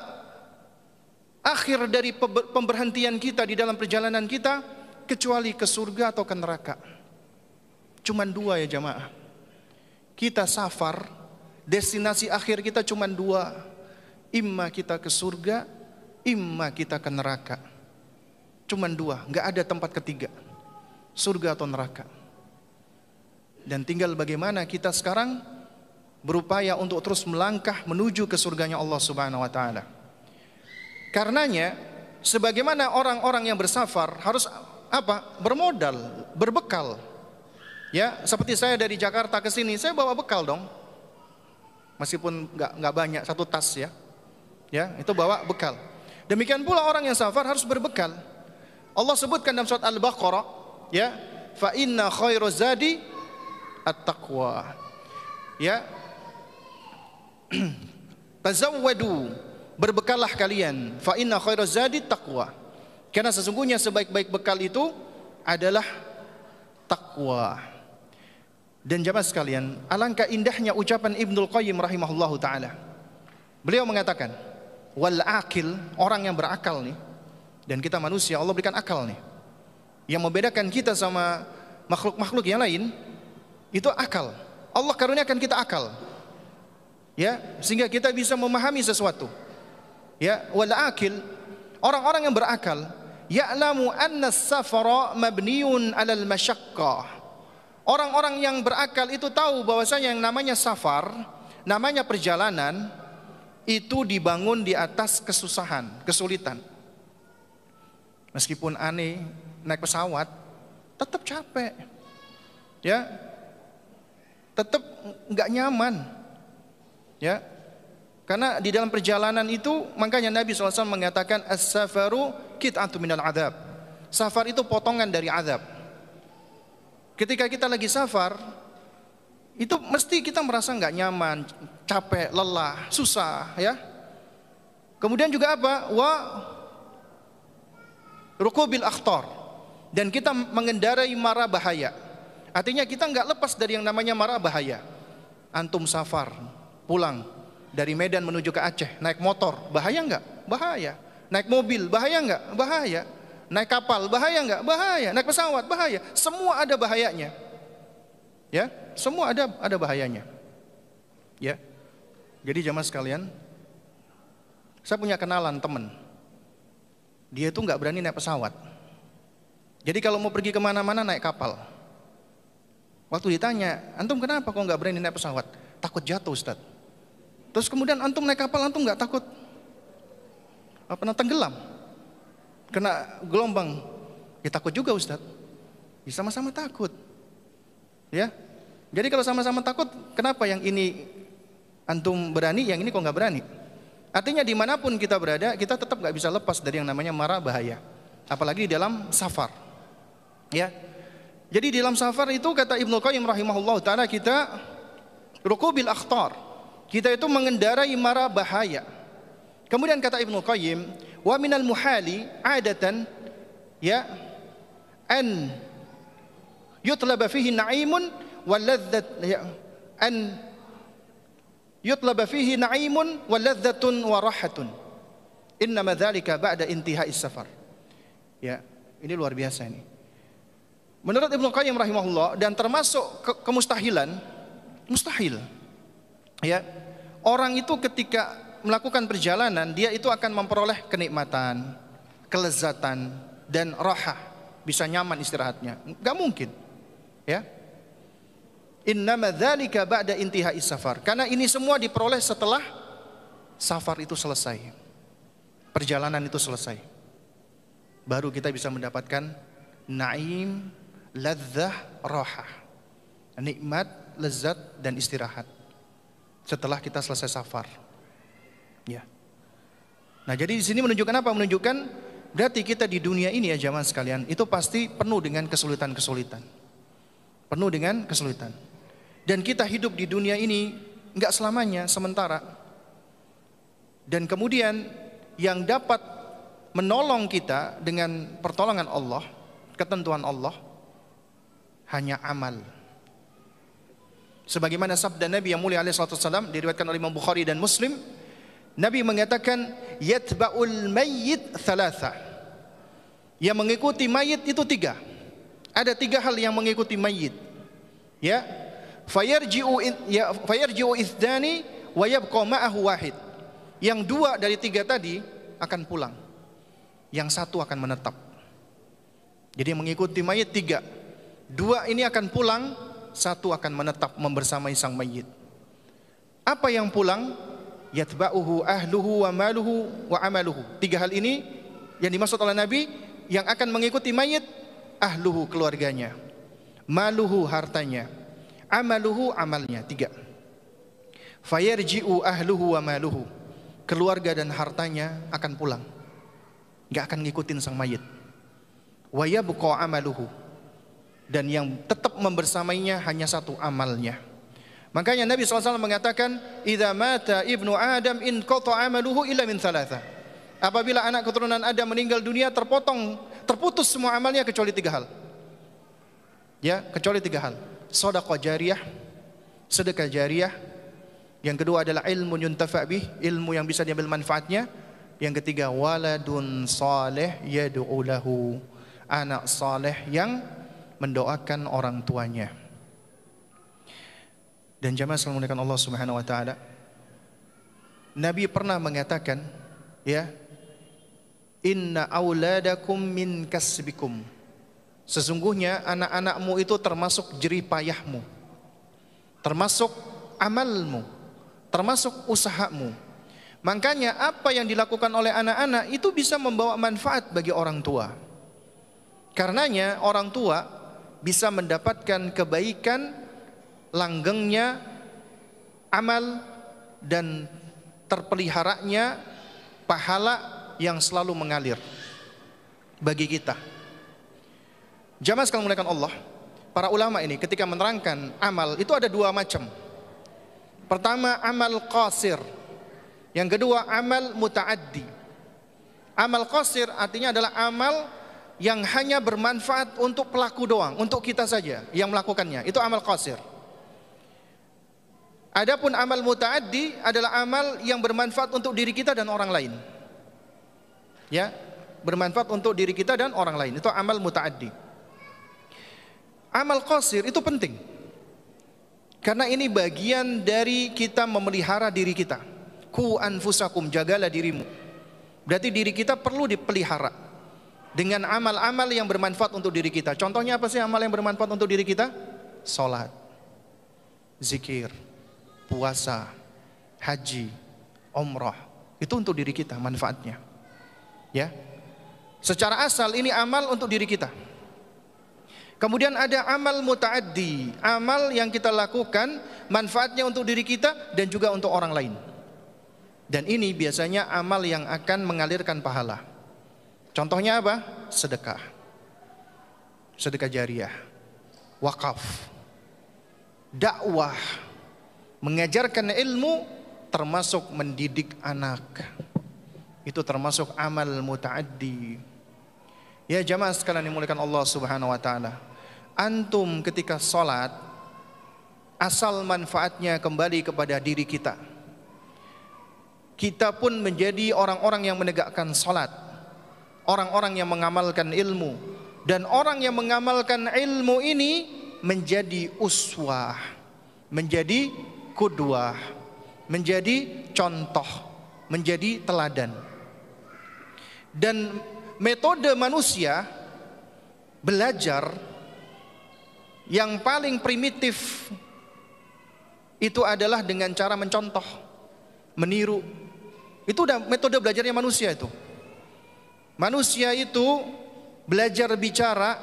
akhir dari pemberhentian kita di dalam perjalanan kita kecuali ke surga atau ke neraka. Cuman dua ya jamaah kita safar, destinasi akhir kita cuma dua. Imma kita ke surga, imma kita ke neraka. Cuma dua, nggak ada tempat ketiga. Surga atau neraka. Dan tinggal bagaimana kita sekarang berupaya untuk terus melangkah menuju ke surganya Allah Subhanahu wa taala. Karenanya, sebagaimana orang-orang yang bersafar harus apa? Bermodal, berbekal Ya, seperti saya dari Jakarta ke sini, saya bawa bekal dong. Meskipun nggak nggak banyak, satu tas ya. Ya, itu bawa bekal. Demikian pula orang yang safar harus berbekal. Allah sebutkan dalam surat Al-Baqarah, ya, fa inna khairu zadi at-taqwa. Ya. Tazawwadu, berbekallah kalian, fa inna khairu zadi taqwa. Karena sesungguhnya sebaik-baik bekal itu adalah takwa. Dan jamaah sekalian, alangkah indahnya ucapan Ibnul Qayyim rahimahullahu taala. Beliau mengatakan, "Wal akil, orang yang berakal nih, dan kita manusia Allah berikan akal nih. Yang membedakan kita sama makhluk-makhluk yang lain itu akal. Allah karuniakan kita akal. Ya, sehingga kita bisa memahami sesuatu. Ya, wal akil, orang-orang yang berakal ya'lamu anna as-safara mabniun 'alal masyaqqah Orang-orang yang berakal itu tahu bahwasanya yang namanya safar, namanya perjalanan itu dibangun di atas kesusahan, kesulitan. Meskipun aneh naik pesawat, tetap capek. Ya. Tetap nggak nyaman. Ya. Karena di dalam perjalanan itu makanya Nabi SAW mengatakan as-safaru kit'atu minal adab. Safar itu potongan dari adab. Ketika kita lagi safar, itu mesti kita merasa nggak nyaman, capek, lelah, susah, ya. Kemudian juga apa? Wa rukubil akhtar. Dan kita mengendarai mara bahaya. Artinya kita nggak lepas dari yang namanya mara bahaya. Antum safar, pulang dari Medan menuju ke Aceh, naik motor, bahaya nggak? Bahaya. Naik mobil, bahaya nggak? Bahaya. Naik kapal bahaya nggak? Bahaya. Naik pesawat bahaya. Semua ada bahayanya. Ya, semua ada ada bahayanya. Ya. Jadi jamaah sekalian, saya punya kenalan temen Dia itu nggak berani naik pesawat. Jadi kalau mau pergi kemana-mana naik kapal. Waktu ditanya, antum kenapa kok nggak berani naik pesawat? Takut jatuh Ustaz. Terus kemudian antum naik kapal, antum nggak takut apa, tenggelam kena gelombang. Ya takut juga Ustaz. Ya sama-sama takut. Ya. Jadi kalau sama-sama takut, kenapa yang ini antum berani, yang ini kok nggak berani? Artinya dimanapun kita berada, kita tetap nggak bisa lepas dari yang namanya marah bahaya. Apalagi dalam safar. Ya. Jadi di dalam safar itu kata Ibnu Qayyim rahimahullah taala kita rukubil akhtar. Kita itu mengendarai marah bahaya. Kemudian kata Ibnu Qayyim, wa minal muhali adatan ya an yutlaba fihi na'imun wal ladzat ya, an yutlaba fihi na'imun wal ladzatun wa rahatun innama dzalika ba'da intihais safar ya ini luar biasa ini menurut Ibnu Qayyim rahimahullah dan termasuk ke kemustahilan mustahil ya orang itu ketika melakukan perjalanan, dia itu akan memperoleh kenikmatan, kelezatan, dan rohah. Bisa nyaman istirahatnya. Gak mungkin. Ya. inna ba'da intihai safar. Karena ini semua diperoleh setelah safar itu selesai. Perjalanan itu selesai. Baru kita bisa mendapatkan naim, ladzah, rohah. Nikmat, lezat, dan istirahat. Setelah kita selesai safar. Ya. Nah, jadi di sini menunjukkan apa? Menunjukkan berarti kita di dunia ini ya zaman sekalian, itu pasti penuh dengan kesulitan-kesulitan. Penuh dengan kesulitan. Dan kita hidup di dunia ini nggak selamanya sementara. Dan kemudian yang dapat menolong kita dengan pertolongan Allah, ketentuan Allah hanya amal. Sebagaimana sabda Nabi yang mulia alaihi diriwayatkan oleh Imam Bukhari dan Muslim, Nabi mengatakan yatba'ul mayyit thalatha. Yang mengikuti mayit itu tiga. Ada tiga hal yang mengikuti mayit. Ya. Fayarji'u ya fayarji'u izdani wa yabqa ma'ahu wahid. Yang dua dari tiga tadi akan pulang. Yang satu akan menetap. Jadi mengikuti mayit tiga. Dua ini akan pulang, satu akan menetap membersamai sang mayit. Apa yang pulang? yatba'uhu ahluhu wa maluhu wa amaluhu. Tiga hal ini yang dimaksud oleh Nabi yang akan mengikuti mayit ahluhu keluarganya, maluhu hartanya, amaluhu amalnya. Tiga. Fayarji'u ahluhu wa maluhu. Keluarga dan hartanya akan pulang. Gak akan ngikutin sang mayit. Wa yabqa amaluhu. Dan yang tetap membersamainya hanya satu amalnya. Makanya Nabi SAW mengatakan, "Idza mata ibnu Adam in qata amaluhu illa min thalatha." Apabila anak keturunan Adam meninggal dunia terpotong, terputus semua amalnya kecuali tiga hal. Ya, kecuali tiga hal. Sedekah jariah, sedekah jariah. Yang kedua adalah ilmu yuntafa bih, ilmu yang bisa diambil manfaatnya. Yang ketiga waladun saleh yad'u lahu. Anak saleh yang mendoakan orang tuanya dan jamaah selalu menekan Allah Subhanahu wa taala. Nabi pernah mengatakan, ya, inna awladakum min kasbikum. Sesungguhnya anak-anakmu itu termasuk jeripayahmu. Termasuk amalmu, termasuk usahamu. Makanya apa yang dilakukan oleh anak-anak itu bisa membawa manfaat bagi orang tua. Karenanya orang tua bisa mendapatkan kebaikan langgengnya amal dan terpeliharanya pahala yang selalu mengalir bagi kita. Jamaah sekalian muliakan Allah, para ulama ini ketika menerangkan amal itu ada dua macam. Pertama amal qasir, yang kedua amal mutaaddi. Amal qasir artinya adalah amal yang hanya bermanfaat untuk pelaku doang, untuk kita saja yang melakukannya. Itu amal qasir. Adapun amal mutaaddi adalah amal yang bermanfaat untuk diri kita dan orang lain. Ya, bermanfaat untuk diri kita dan orang lain. Itu amal mutaaddi. Amal qasir itu penting. Karena ini bagian dari kita memelihara diri kita. Ku anfusakum, jagalah dirimu. Berarti diri kita perlu dipelihara dengan amal-amal yang bermanfaat untuk diri kita. Contohnya apa sih amal yang bermanfaat untuk diri kita? Salat, zikir, puasa, haji, Umroh, Itu untuk diri kita manfaatnya. Ya. Secara asal ini amal untuk diri kita. Kemudian ada amal mutaaddi, amal yang kita lakukan manfaatnya untuk diri kita dan juga untuk orang lain. Dan ini biasanya amal yang akan mengalirkan pahala. Contohnya apa? Sedekah. Sedekah jariah, wakaf, dakwah, Mengajarkan ilmu termasuk mendidik anak. Itu termasuk amal mutaaddi. Ya jamaah sekalian dimuliakan Allah Subhanahu wa taala. Antum ketika salat asal manfaatnya kembali kepada diri kita. Kita pun menjadi orang-orang yang menegakkan salat, orang-orang yang mengamalkan ilmu dan orang yang mengamalkan ilmu ini menjadi uswah, menjadi kudwah, menjadi contoh, menjadi teladan. Dan metode manusia belajar yang paling primitif itu adalah dengan cara mencontoh, meniru. Itu udah metode belajarnya manusia itu. Manusia itu belajar bicara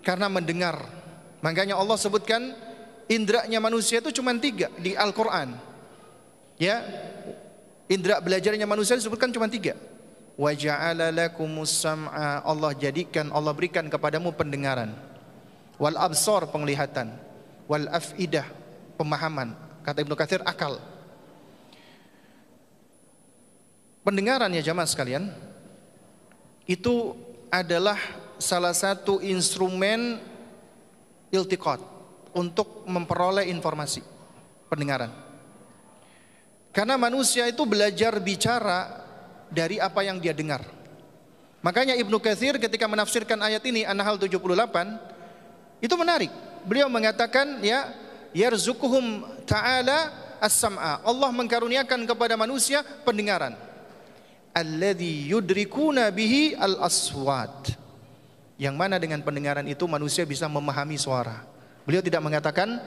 karena mendengar. Makanya Allah sebutkan indranya manusia itu cuma tiga di Al-Quran. Ya, indra belajarnya manusia disebutkan cuma tiga. Wa ja'ala lakumus Allah jadikan, Allah berikan kepadamu pendengaran. Wal absor penglihatan. Wal afidah pemahaman. Kata Ibnu Katsir akal. Pendengaran ya jamaah sekalian itu adalah salah satu instrumen iltiqat untuk memperoleh informasi pendengaran. Karena manusia itu belajar bicara dari apa yang dia dengar. Makanya Ibnu Katsir ketika menafsirkan ayat ini An-Nahl 78 itu menarik. Beliau mengatakan ya yarzukuhum ta'ala as-sam'a. Allah mengkaruniakan kepada manusia pendengaran. Alladhi yudrikuna bihi al-aswat. Yang mana dengan pendengaran itu manusia bisa memahami suara. Beliau tidak mengatakan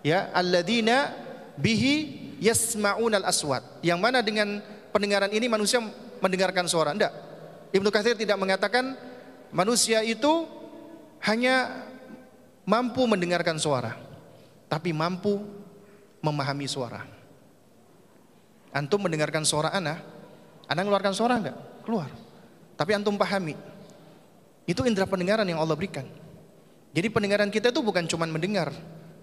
ya alladzina bihi yasmaunal aswat. Yang mana dengan pendengaran ini manusia mendengarkan suara. Tidak. Ibnu Katsir tidak mengatakan manusia itu hanya mampu mendengarkan suara, tapi mampu memahami suara. Antum mendengarkan suara ana, ana ngeluarkan suara enggak? Keluar. Tapi antum pahami. Itu indera pendengaran yang Allah berikan. Jadi pendengaran kita itu bukan cuma mendengar,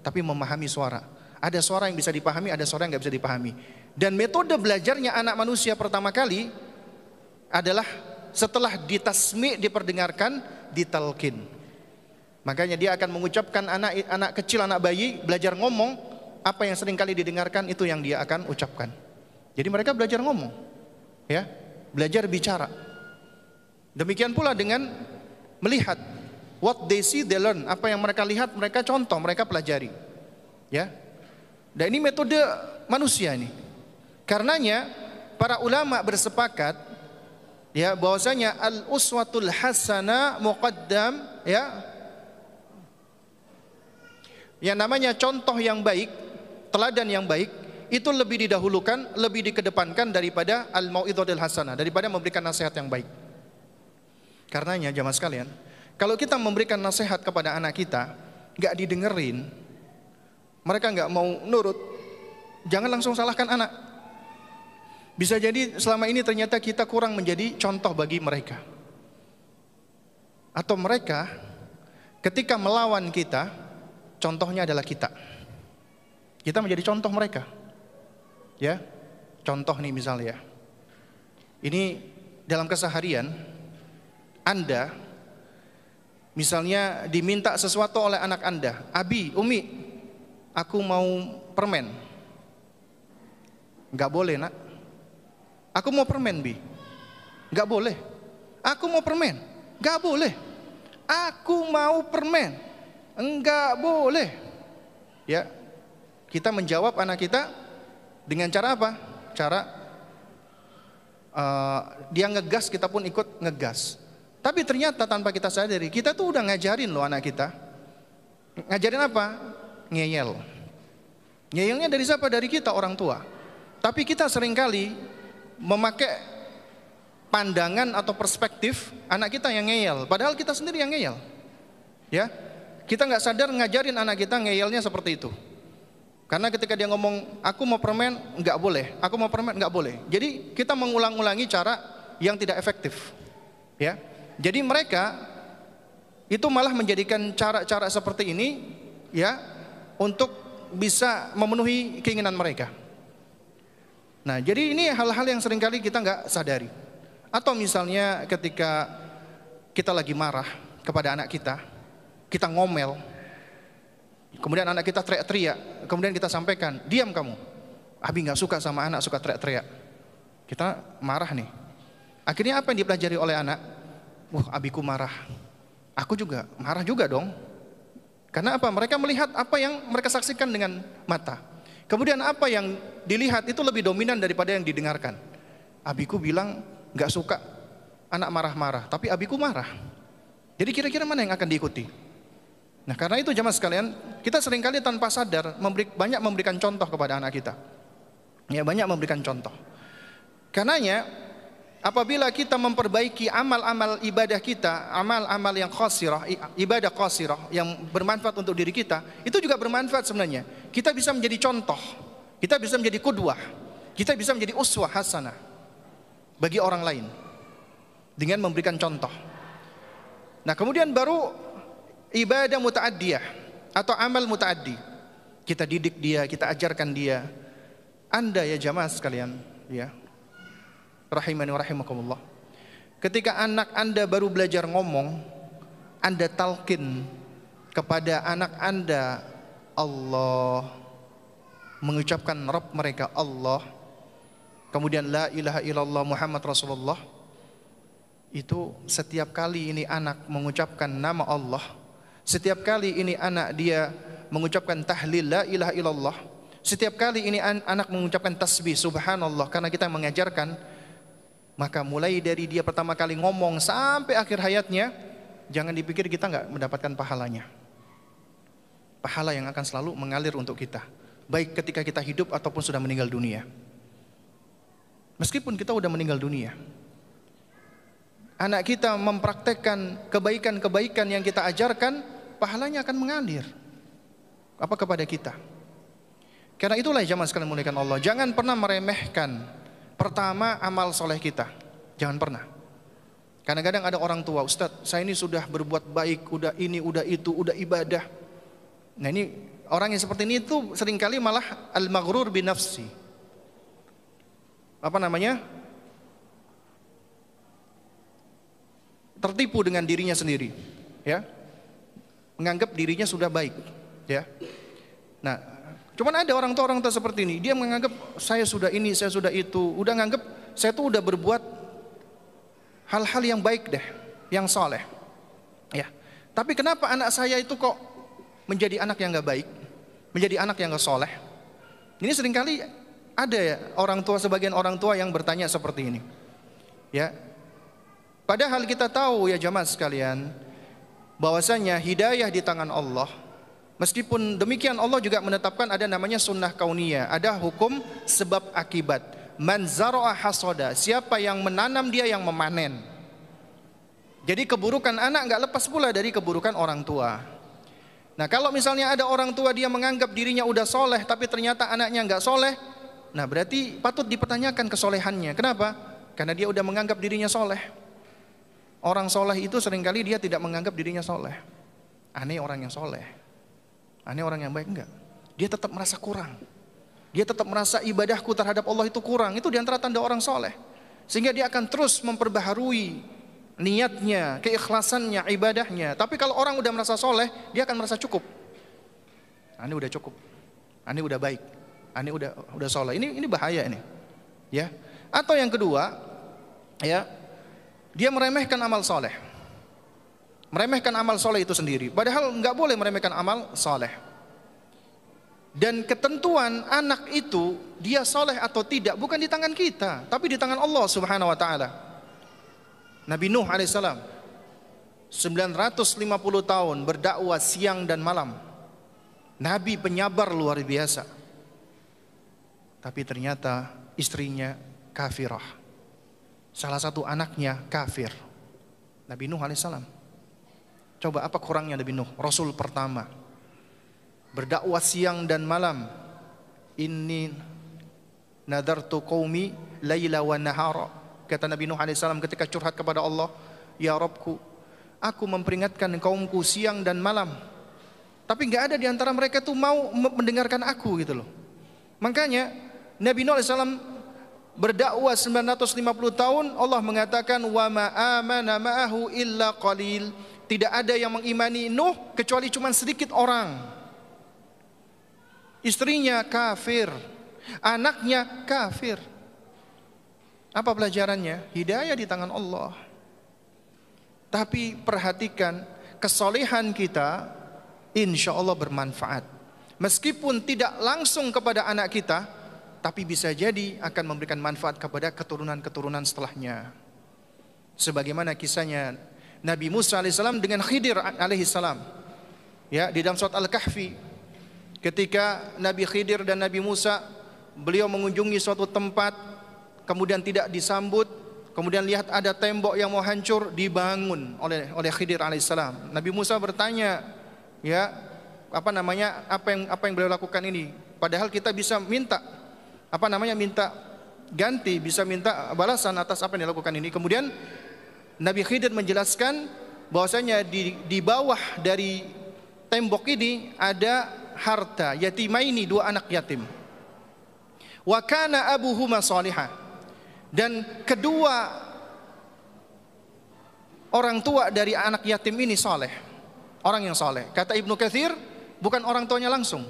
tapi memahami suara. Ada suara yang bisa dipahami, ada suara yang nggak bisa dipahami. Dan metode belajarnya anak manusia pertama kali adalah setelah ditasmi, diperdengarkan, ditalkin. Makanya dia akan mengucapkan anak anak kecil, anak bayi belajar ngomong, apa yang sering kali didengarkan itu yang dia akan ucapkan. Jadi mereka belajar ngomong, ya, belajar bicara. Demikian pula dengan melihat What they see they learn. Apa yang mereka lihat mereka contoh, mereka pelajari. Ya. Dan ini metode manusia ini. Karenanya para ulama bersepakat ya bahwasanya al uswatul hasana muqaddam ya yang namanya contoh yang baik, teladan yang baik itu lebih didahulukan, lebih dikedepankan daripada al mauidhatul hasana, daripada memberikan nasihat yang baik. Karenanya jamaah sekalian, kalau kita memberikan nasihat kepada anak kita, nggak didengerin, mereka nggak mau nurut, jangan langsung salahkan anak. Bisa jadi selama ini ternyata kita kurang menjadi contoh bagi mereka. Atau mereka ketika melawan kita, contohnya adalah kita. Kita menjadi contoh mereka. Ya. Contoh nih misalnya. Ini dalam keseharian Anda Misalnya diminta sesuatu oleh anak Anda, Abi, Umi, aku mau permen. Enggak boleh, Nak. Aku mau permen, Bi. Enggak boleh. Aku mau permen. Enggak boleh. Aku mau permen. Enggak boleh. Ya. Kita menjawab anak kita dengan cara apa? Cara uh, dia ngegas kita pun ikut ngegas. Tapi ternyata tanpa kita sadari, kita tuh udah ngajarin loh anak kita. Ngajarin apa? Ngeyel. Ngeyelnya dari siapa? Dari kita orang tua. Tapi kita seringkali memakai pandangan atau perspektif anak kita yang ngeyel. Padahal kita sendiri yang ngeyel. Ya, kita nggak sadar ngajarin anak kita ngeyelnya seperti itu. Karena ketika dia ngomong, aku mau permen, nggak boleh. Aku mau permen, nggak boleh. Jadi kita mengulang-ulangi cara yang tidak efektif. Ya, jadi mereka itu malah menjadikan cara-cara seperti ini ya untuk bisa memenuhi keinginan mereka. Nah, jadi ini hal-hal yang seringkali kita nggak sadari. Atau misalnya ketika kita lagi marah kepada anak kita, kita ngomel, kemudian anak kita teriak-teriak, kemudian kita sampaikan, diam kamu. Abi nggak suka sama anak suka teriak-teriak. Kita marah nih. Akhirnya apa yang dipelajari oleh anak? wah abiku marah. Aku juga marah juga dong. Karena apa? Mereka melihat apa yang mereka saksikan dengan mata. Kemudian apa yang dilihat itu lebih dominan daripada yang didengarkan. Abiku bilang gak suka anak marah-marah, tapi abiku marah. Jadi kira-kira mana yang akan diikuti? Nah karena itu zaman sekalian, kita seringkali tanpa sadar memberi, banyak memberikan contoh kepada anak kita. Ya banyak memberikan contoh. Karenanya Apabila kita memperbaiki amal-amal ibadah kita, amal-amal yang khosirah, ibadah khosirah yang bermanfaat untuk diri kita, itu juga bermanfaat sebenarnya. Kita bisa menjadi contoh, kita bisa menjadi kudwah, kita bisa menjadi uswah hasanah bagi orang lain dengan memberikan contoh. Nah, kemudian baru ibadah muta'addiyah atau amal muta'addi. Kita didik dia, kita ajarkan dia. Anda ya jamaah sekalian, ya, rahimani wa rahimakumullah. Ketika anak Anda baru belajar ngomong, Anda talkin kepada anak Anda Allah mengucapkan Rabb mereka Allah kemudian la ilaha illallah Muhammad Rasulullah itu setiap kali ini anak mengucapkan nama Allah setiap kali ini anak dia mengucapkan tahlil la ilaha illallah setiap kali ini anak mengucapkan tasbih subhanallah karena kita mengajarkan maka mulai dari dia pertama kali ngomong sampai akhir hayatnya, jangan dipikir kita nggak mendapatkan pahalanya. Pahala yang akan selalu mengalir untuk kita, baik ketika kita hidup ataupun sudah meninggal dunia. Meskipun kita sudah meninggal dunia, anak kita mempraktekkan kebaikan-kebaikan yang kita ajarkan, pahalanya akan mengalir apa kepada kita. Karena itulah zaman sekarang mulaikan Allah. Jangan pernah meremehkan Pertama amal soleh kita, jangan pernah. Kadang-kadang ada orang tua, Ustadz saya ini sudah berbuat baik, udah ini, udah itu, udah ibadah. Nah ini orang yang seperti ini itu seringkali malah al-maghrur nafsi Apa namanya? Tertipu dengan dirinya sendiri. Ya, menganggap dirinya sudah baik. Ya, Nah, Cuman ada orang tua orang tua seperti ini, dia menganggap saya sudah ini, saya sudah itu, udah nganggap saya tuh udah berbuat hal-hal yang baik deh, yang soleh. Ya. Tapi kenapa anak saya itu kok menjadi anak yang gak baik, menjadi anak yang gak soleh? Ini seringkali ada ya orang tua sebagian orang tua yang bertanya seperti ini. Ya. Padahal kita tahu ya jamaah sekalian bahwasanya hidayah di tangan Allah Meskipun demikian Allah juga menetapkan ada namanya sunnah kauniyah, ada hukum sebab akibat. Man zara'a hasoda, siapa yang menanam dia yang memanen. Jadi keburukan anak nggak lepas pula dari keburukan orang tua. Nah kalau misalnya ada orang tua dia menganggap dirinya udah soleh tapi ternyata anaknya nggak soleh, nah berarti patut dipertanyakan kesolehannya. Kenapa? Karena dia udah menganggap dirinya soleh. Orang soleh itu seringkali dia tidak menganggap dirinya soleh. Aneh orang yang soleh. Aneh orang yang baik enggak. Dia tetap merasa kurang. Dia tetap merasa ibadahku terhadap Allah itu kurang. Itu diantara tanda orang soleh. Sehingga dia akan terus memperbaharui niatnya, keikhlasannya, ibadahnya. Tapi kalau orang udah merasa soleh, dia akan merasa cukup. Aneh udah cukup. Aneh udah baik. Aneh udah udah soleh. Ini ini bahaya ini. Ya. Atau yang kedua, ya, dia meremehkan amal soleh. Meremehkan amal soleh itu sendiri. Padahal nggak boleh meremehkan amal soleh. Dan ketentuan anak itu dia soleh atau tidak bukan di tangan kita, tapi di tangan Allah Subhanahu Wa Taala. Nabi Nuh alaihissalam 950 tahun berdakwah siang dan malam. Nabi penyabar luar biasa. Tapi ternyata istrinya kafirah. Salah satu anaknya kafir. Nabi Nuh alaihissalam. Coba apa kurangnya Nabi Nuh? Rasul pertama. Berdakwah siang dan malam. Ini nadartu qaumi laila wa nahara. Kata Nabi Nuh AS ketika curhat kepada Allah. Ya Rabku, aku memperingatkan kaumku siang dan malam. Tapi nggak ada di antara mereka tuh mau mendengarkan aku gitu loh. Makanya Nabi Nuh AS berdakwah 950 tahun Allah mengatakan wa ma ma'ahu illa qalil tidak ada yang mengimani Nuh kecuali cuma sedikit orang. Istrinya kafir, anaknya kafir. Apa pelajarannya? Hidayah di tangan Allah. Tapi perhatikan kesolehan kita insya Allah bermanfaat. Meskipun tidak langsung kepada anak kita, tapi bisa jadi akan memberikan manfaat kepada keturunan-keturunan setelahnya. Sebagaimana kisahnya Nabi Musa alaihissalam dengan Khidir alaihissalam. Ya, di dalam surat Al-Kahfi ketika Nabi Khidir dan Nabi Musa beliau mengunjungi suatu tempat kemudian tidak disambut Kemudian lihat ada tembok yang mau hancur dibangun oleh oleh Khidir alaihissalam. Nabi Musa bertanya, ya apa namanya apa yang apa yang beliau lakukan ini? Padahal kita bisa minta apa namanya minta ganti, bisa minta balasan atas apa yang dilakukan ini. Kemudian Nabi Khidir menjelaskan bahwasanya di, di bawah dari tembok ini ada harta yatimaini dua anak yatim. Wa kana abuhuma salihah. Dan kedua orang tua dari anak yatim ini soleh. Orang yang soleh. Kata Ibnu Kathir, bukan orang tuanya langsung.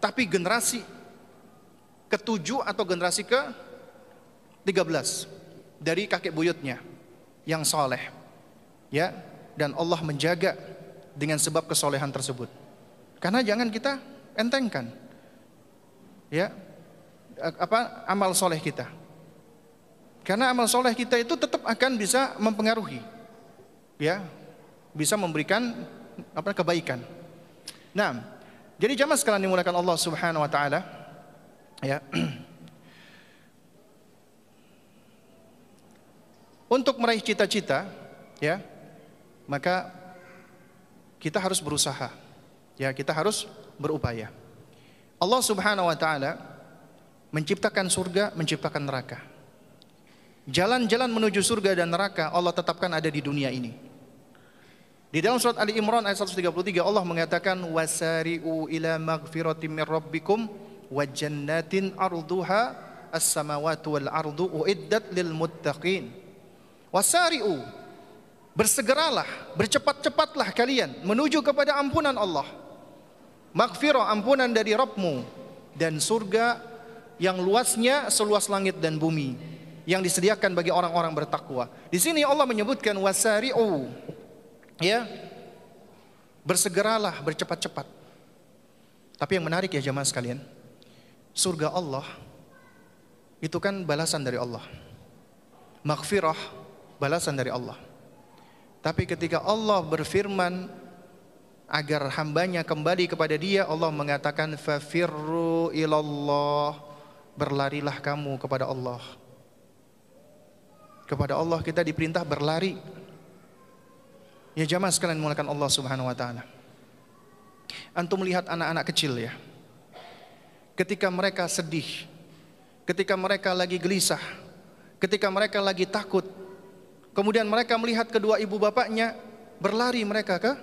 Tapi generasi ketujuh atau generasi ke 13 dari kakek buyutnya yang soleh. Ya, dan Allah menjaga dengan sebab kesolehan tersebut. Karena jangan kita entengkan. Ya, eh, apa amal soleh kita. Karena amal soleh kita itu tetap akan bisa mempengaruhi, ya, bisa memberikan apa kebaikan. Nah, jadi jamaah sekalian dimulakan Allah Subhanahu Wa Taala, ya. untuk meraih cita-cita, ya, maka kita harus berusaha. Ya, kita harus berupaya. Allah Subhanahu wa taala menciptakan surga, menciptakan neraka. Jalan-jalan menuju surga dan neraka Allah tetapkan ada di dunia ini. Di dalam surat Ali Imran ayat 133 Allah mengatakan wasari'u ila maghfiratin mir rabbikum wa jannatin arduha as-samawati wal ardu uiddat lil muttaqin. Wasari'u bersegeralah, bercepat-cepatlah kalian menuju kepada ampunan Allah. Maghfirah ampunan dari Rabbmu dan surga yang luasnya seluas langit dan bumi yang disediakan bagi orang-orang bertakwa. Di sini Allah menyebutkan wasari'u ya. Bersegeralah, bercepat-cepat. Tapi yang menarik ya jemaah sekalian, surga Allah itu kan balasan dari Allah. Maghfirah balasan dari Allah. Tapi ketika Allah berfirman agar hambanya kembali kepada dia, Allah mengatakan fafirru ilallah, berlarilah kamu kepada Allah. Kepada Allah kita diperintah berlari. Ya jamaah sekalian mulakan Allah Subhanahu wa taala. Antum lihat anak-anak kecil ya. Ketika mereka sedih, ketika mereka lagi gelisah, ketika mereka lagi takut, Kemudian mereka melihat kedua ibu bapaknya berlari mereka ke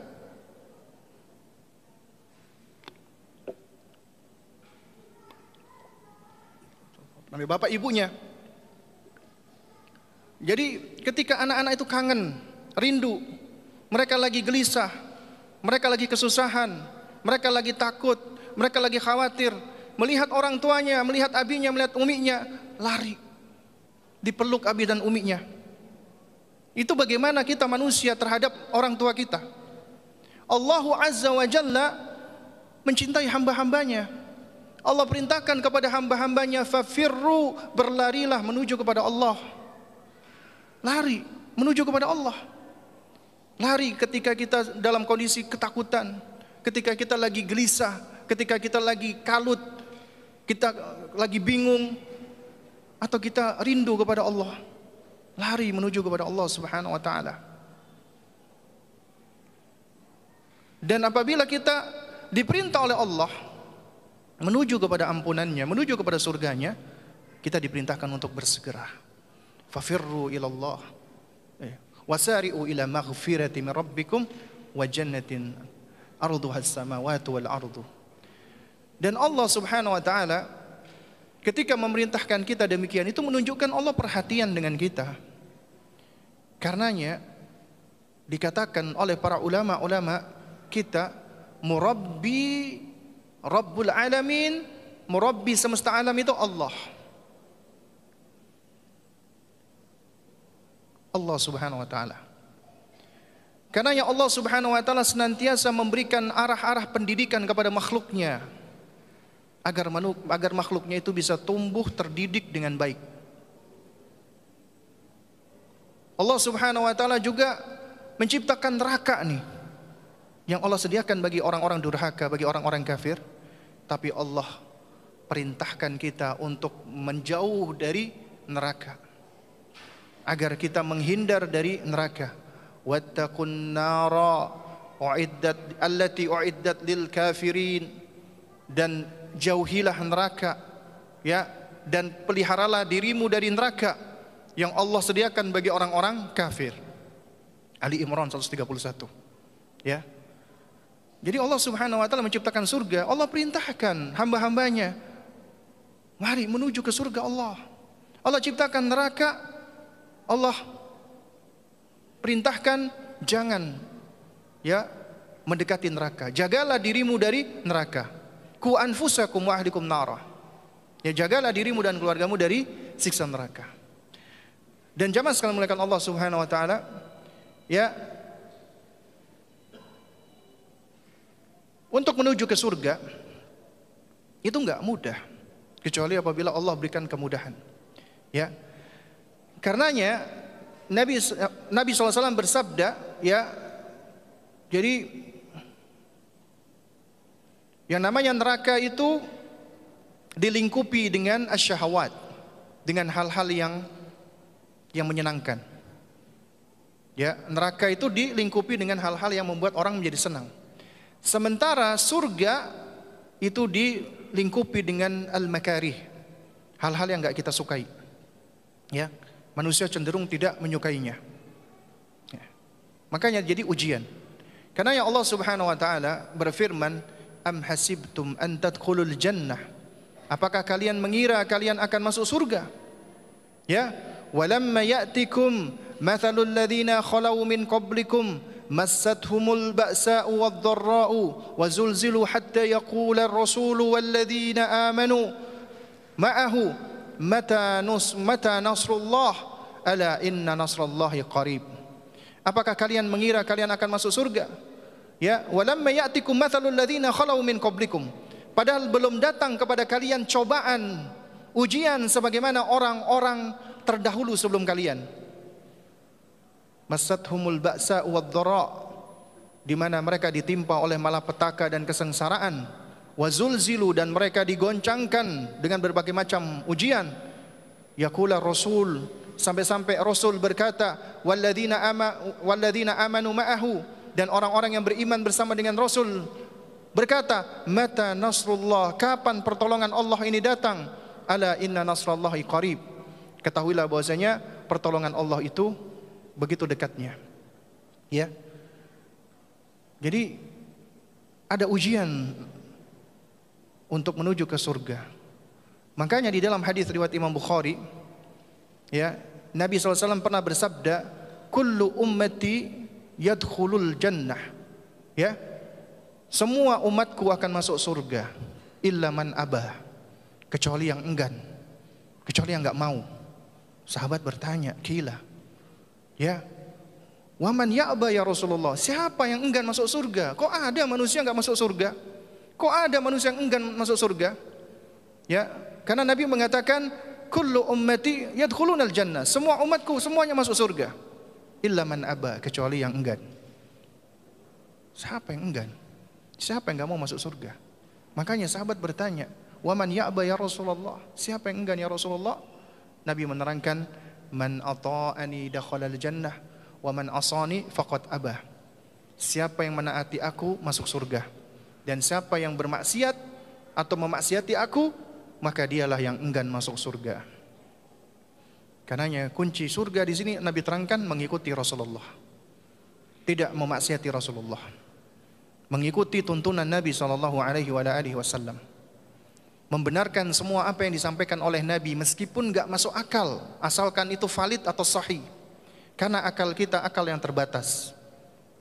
Nabi bapak ibunya. Jadi ketika anak-anak itu kangen, rindu, mereka lagi gelisah, mereka lagi kesusahan, mereka lagi takut, mereka lagi khawatir, melihat orang tuanya, melihat abinya, melihat uminya, lari. Dipeluk abi dan uminya. Itu bagaimana kita manusia terhadap orang tua kita. Allahu Azza wa Jalla mencintai hamba-hambanya. Allah perintahkan kepada hamba-hambanya fafirru berlarilah menuju kepada Allah. Lari menuju kepada Allah. Lari ketika kita dalam kondisi ketakutan, ketika kita lagi gelisah, ketika kita lagi kalut, kita lagi bingung atau kita rindu kepada Allah lari menuju kepada Allah Subhanahu wa taala. Dan apabila kita diperintah oleh Allah menuju kepada ampunannya, menuju kepada surganya, kita diperintahkan untuk bersegera. Fafirru ilallah. Eh, wasari'u ila maghfirati min rabbikum wa jannatin arduha as-samawati wal ardu. Dan Allah Subhanahu wa taala Ketika memerintahkan kita demikian itu menunjukkan Allah perhatian dengan kita. Karenanya dikatakan oleh para ulama-ulama kita murabbi Rabbul alamin, murabbi semesta alam itu Allah. Allah Subhanahu wa taala. Karena ya Allah Subhanahu wa taala senantiasa memberikan arah-arah pendidikan kepada makhluknya agar manu, agar makhluknya itu bisa tumbuh terdidik dengan baik. Allah Subhanahu wa taala juga menciptakan neraka nih yang Allah sediakan bagi orang-orang durhaka, bagi orang-orang kafir, tapi Allah perintahkan kita untuk menjauh dari neraka agar kita menghindar dari neraka. Wattaqun nara uiddat allati uiddat lil kafirin dan jauhilah neraka ya dan peliharalah dirimu dari neraka yang Allah sediakan bagi orang-orang kafir. Ali Imran 131. Ya. Jadi Allah Subhanahu wa taala menciptakan surga, Allah perintahkan hamba-hambanya mari menuju ke surga Allah. Allah ciptakan neraka, Allah perintahkan jangan ya mendekati neraka. Jagalah dirimu dari neraka. Ku anfusakum wa ahlikum nara. Ya jagalah dirimu dan keluargamu dari siksa neraka. Dan jamaah sekalian mulakan Allah Subhanahu wa taala, ya untuk menuju ke surga itu enggak mudah kecuali apabila Allah berikan kemudahan. Ya. Karenanya Nabi Nabi SAW bersabda, ya. Jadi yang namanya neraka itu dilingkupi dengan asyahwat, dengan hal-hal yang yang menyenangkan. Ya, neraka itu dilingkupi dengan hal-hal yang membuat orang menjadi senang. Sementara surga itu dilingkupi dengan al-makarih, hal-hal yang nggak kita sukai. Ya, manusia cenderung tidak menyukainya. Ya. Makanya jadi ujian. Karena ya Allah Subhanahu wa taala berfirman, am hasibtum an tadkhulul jannah? Apakah kalian mengira kalian akan masuk surga? Ya, walamma ya'tikum mathalul ladzina khalau min qablikum massathumul ba'sa'u wadh-dharra'u wa zulzilu hatta yaqula ar-rasulu ladzina amanu ma'ahu mata nus mata nasrullah ala inna nasrallahi qarib. Apakah kalian mengira kalian akan masuk surga? Ya, walamma ya'tikum mathalul ladzina khalau min qablikum. Padahal belum datang kepada kalian cobaan, ujian sebagaimana orang-orang terdahulu sebelum kalian. Masathumul ba'sa wadh-dharra di mana mereka ditimpa oleh malapetaka dan kesengsaraan, wazulzilu dan mereka digoncangkan dengan berbagai macam ujian. Yakula Rasul sampai-sampai Rasul berkata, "Walladzina ama walladzina amanu ma'ahu" dan orang-orang yang beriman bersama dengan Rasul berkata, "Mata nasrullah? Kapan pertolongan Allah ini datang?" Ala inna nasrallahi qarib. Ketahuilah bahwasanya pertolongan Allah itu begitu dekatnya. Ya. Jadi ada ujian untuk menuju ke surga. Makanya di dalam hadis riwayat Imam Bukhari, ya, Nabi SAW pernah bersabda, "Kullu ummati yadkhulul jannah ya semua umatku akan masuk surga illa man abah kecuali yang enggan kecuali yang enggak mau sahabat bertanya kila ya waman ya ya'ba ya Rasulullah siapa yang enggan masuk surga kok ada manusia enggak masuk surga kok ada manusia yang enggan masuk surga ya karena Nabi mengatakan kullu ummati yadkhulunal jannah semua umatku semuanya masuk surga Illa man aba, kecuali yang enggan. Siapa yang enggan? Siapa yang gak mau masuk surga? Makanya sahabat bertanya, "Waman ya'ba ya Rasulullah?" Siapa yang enggan ya Rasulullah? Nabi menerangkan, "Man ata'ani dakhala jannah wa man asani faqad aba." Siapa yang menaati aku masuk surga dan siapa yang bermaksiat atau memaksiati aku maka dialah yang enggan masuk surga. Karena kunci surga di sini Nabi terangkan mengikuti Rasulullah. Tidak memaksiati Rasulullah. Mengikuti tuntunan Nabi sallallahu alaihi wasallam. Membenarkan semua apa yang disampaikan oleh Nabi meskipun nggak masuk akal, asalkan itu valid atau sahih. Karena akal kita akal yang terbatas.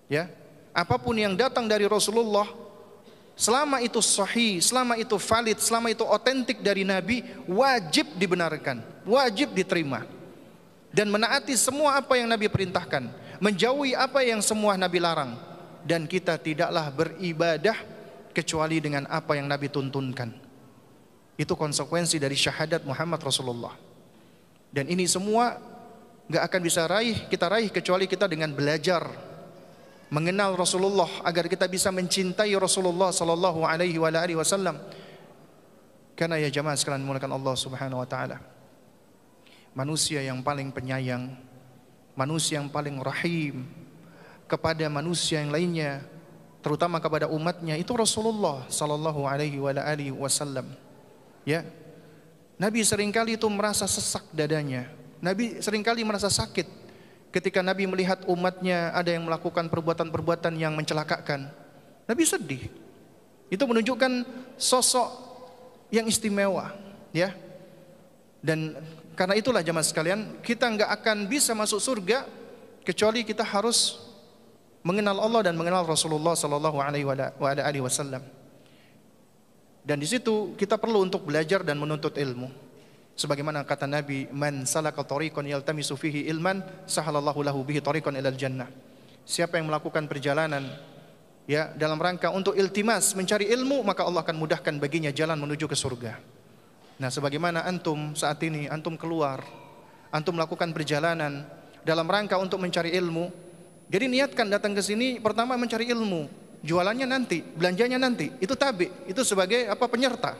Ya. Apapun yang datang dari Rasulullah Selama itu sahih, selama itu valid, selama itu otentik dari Nabi, wajib dibenarkan, wajib diterima. Dan menaati semua apa yang Nabi perintahkan, menjauhi apa yang semua Nabi larang. Dan kita tidaklah beribadah kecuali dengan apa yang Nabi tuntunkan. Itu konsekuensi dari syahadat Muhammad Rasulullah. Dan ini semua gak akan bisa raih, kita raih kecuali kita dengan belajar mengenal Rasulullah agar kita bisa mencintai Rasulullah sallallahu alaihi wa alihi wasallam. Karena ya jemaah sekalian mulakan Allah Subhanahu wa taala. Manusia yang paling penyayang, manusia yang paling rahim kepada manusia yang lainnya, terutama kepada umatnya itu Rasulullah sallallahu alaihi wa alihi wasallam. Ya. Nabi seringkali itu merasa sesak dadanya. Nabi seringkali merasa sakit Ketika Nabi melihat umatnya ada yang melakukan perbuatan-perbuatan yang mencelakakan, Nabi sedih. Itu menunjukkan sosok yang istimewa, ya. Dan karena itulah jemaah sekalian, kita nggak akan bisa masuk surga kecuali kita harus mengenal Allah dan mengenal Rasulullah Sallallahu Alaihi Wasallam. Dan di situ kita perlu untuk belajar dan menuntut ilmu. Sebagaimana kata Nabi, "Man salaka tariqan yaltamisu fihi ilman, sahalallahu lahu bihi tariqan ilal jannah." Siapa yang melakukan perjalanan ya dalam rangka untuk iltimas mencari ilmu, maka Allah akan mudahkan baginya jalan menuju ke surga. Nah, sebagaimana antum saat ini antum keluar, antum melakukan perjalanan dalam rangka untuk mencari ilmu. Jadi niatkan datang ke sini pertama mencari ilmu, jualannya nanti, belanjanya nanti. Itu tabi, itu sebagai apa penyerta.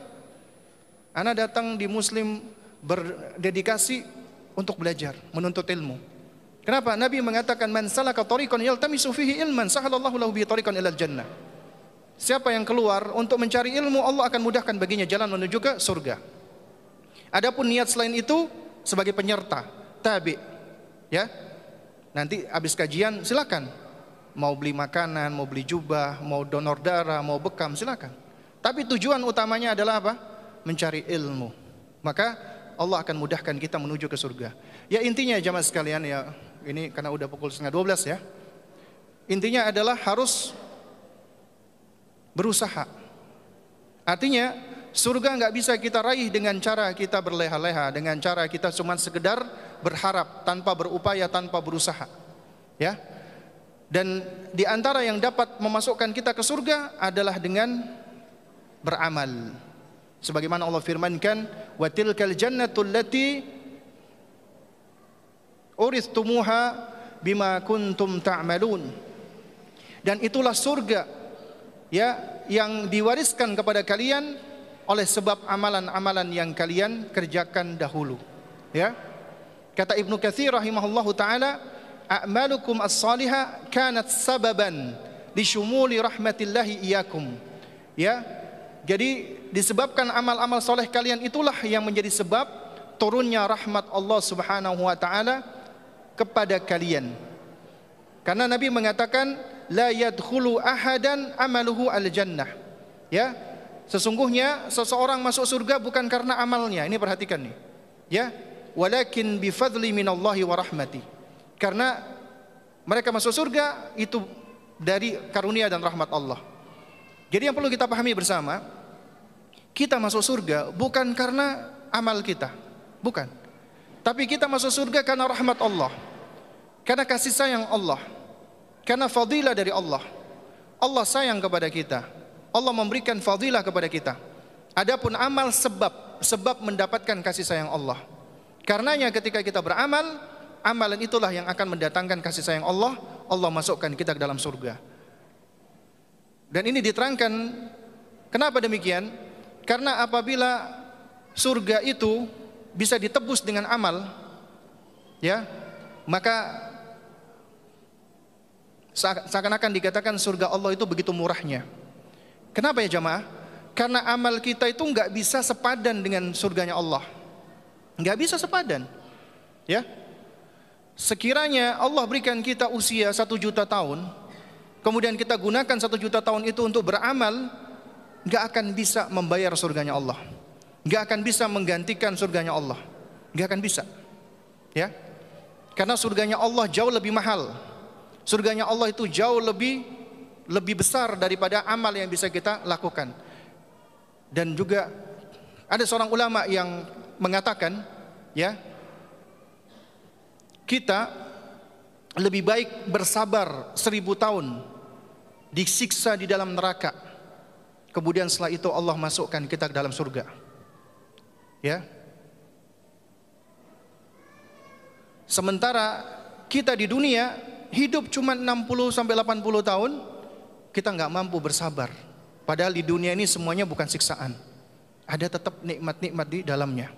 Anda datang di Muslim berdedikasi untuk belajar, menuntut ilmu. Kenapa? Nabi mengatakan man salaka tariqan yaltamisu fihi ilman sahalallahu lahu bi tariqan ilal jannah. Siapa yang keluar untuk mencari ilmu, Allah akan mudahkan baginya jalan menuju ke surga. Adapun niat selain itu sebagai penyerta, tabi. Ya. Nanti habis kajian silakan mau beli makanan, mau beli jubah, mau donor darah, mau bekam silakan. Tapi tujuan utamanya adalah apa? Mencari ilmu. Maka Allah akan mudahkan kita menuju ke surga. Ya intinya jamaah sekalian ya, ini karena udah pukul setengah 12 ya. Intinya adalah harus berusaha. Artinya surga nggak bisa kita raih dengan cara kita berleha-leha, dengan cara kita cuma sekedar berharap tanpa berupaya, tanpa berusaha. Ya. Dan di antara yang dapat memasukkan kita ke surga adalah dengan beramal. Sebagaimana Allah firmankan, "Wa tilkal jannatul lati uristumuha bima kuntum ta'malun." Dan itulah surga ya yang diwariskan kepada kalian oleh sebab amalan-amalan yang kalian kerjakan dahulu. Ya. Kata Ibnu Katsir rahimahullahu taala, "A'malukum as-salihah kanat sababan li syumuli rahmatillahi iyyakum." Ya, jadi disebabkan amal-amal soleh kalian itulah yang menjadi sebab turunnya rahmat Allah Subhanahu wa taala kepada kalian. Karena Nabi mengatakan la yadkhulu ahadan amaluhu al-jannah. Ya. Sesungguhnya seseorang masuk surga bukan karena amalnya. Ini perhatikan nih. Ya. Walakin bi fadli minallahi wa rahmati. Karena mereka masuk surga itu dari karunia dan rahmat Allah. Jadi yang perlu kita pahami bersama, kita masuk surga bukan karena amal kita, bukan. Tapi kita masuk surga karena rahmat Allah. Karena kasih sayang Allah. Karena fadilah dari Allah. Allah sayang kepada kita. Allah memberikan fadilah kepada kita. Adapun amal sebab, sebab mendapatkan kasih sayang Allah. Karenanya ketika kita beramal, amalan itulah yang akan mendatangkan kasih sayang Allah. Allah masukkan kita ke dalam surga. Dan ini diterangkan kenapa demikian? Karena apabila surga itu bisa ditebus dengan amal, ya, maka seakan-akan dikatakan surga Allah itu begitu murahnya. Kenapa ya jamaah? Karena amal kita itu nggak bisa sepadan dengan surganya Allah, nggak bisa sepadan, ya. Sekiranya Allah berikan kita usia satu juta tahun, kemudian kita gunakan satu juta tahun itu untuk beramal, nggak akan bisa membayar surganya Allah, nggak akan bisa menggantikan surganya Allah, nggak akan bisa, ya, karena surganya Allah jauh lebih mahal, surganya Allah itu jauh lebih lebih besar daripada amal yang bisa kita lakukan. Dan juga ada seorang ulama yang mengatakan, ya, kita lebih baik bersabar seribu tahun disiksa di dalam neraka. Kemudian setelah itu Allah masukkan kita ke dalam surga. Ya. Sementara kita di dunia hidup cuma 60 sampai 80 tahun, kita nggak mampu bersabar. Padahal di dunia ini semuanya bukan siksaan. Ada tetap nikmat-nikmat di dalamnya.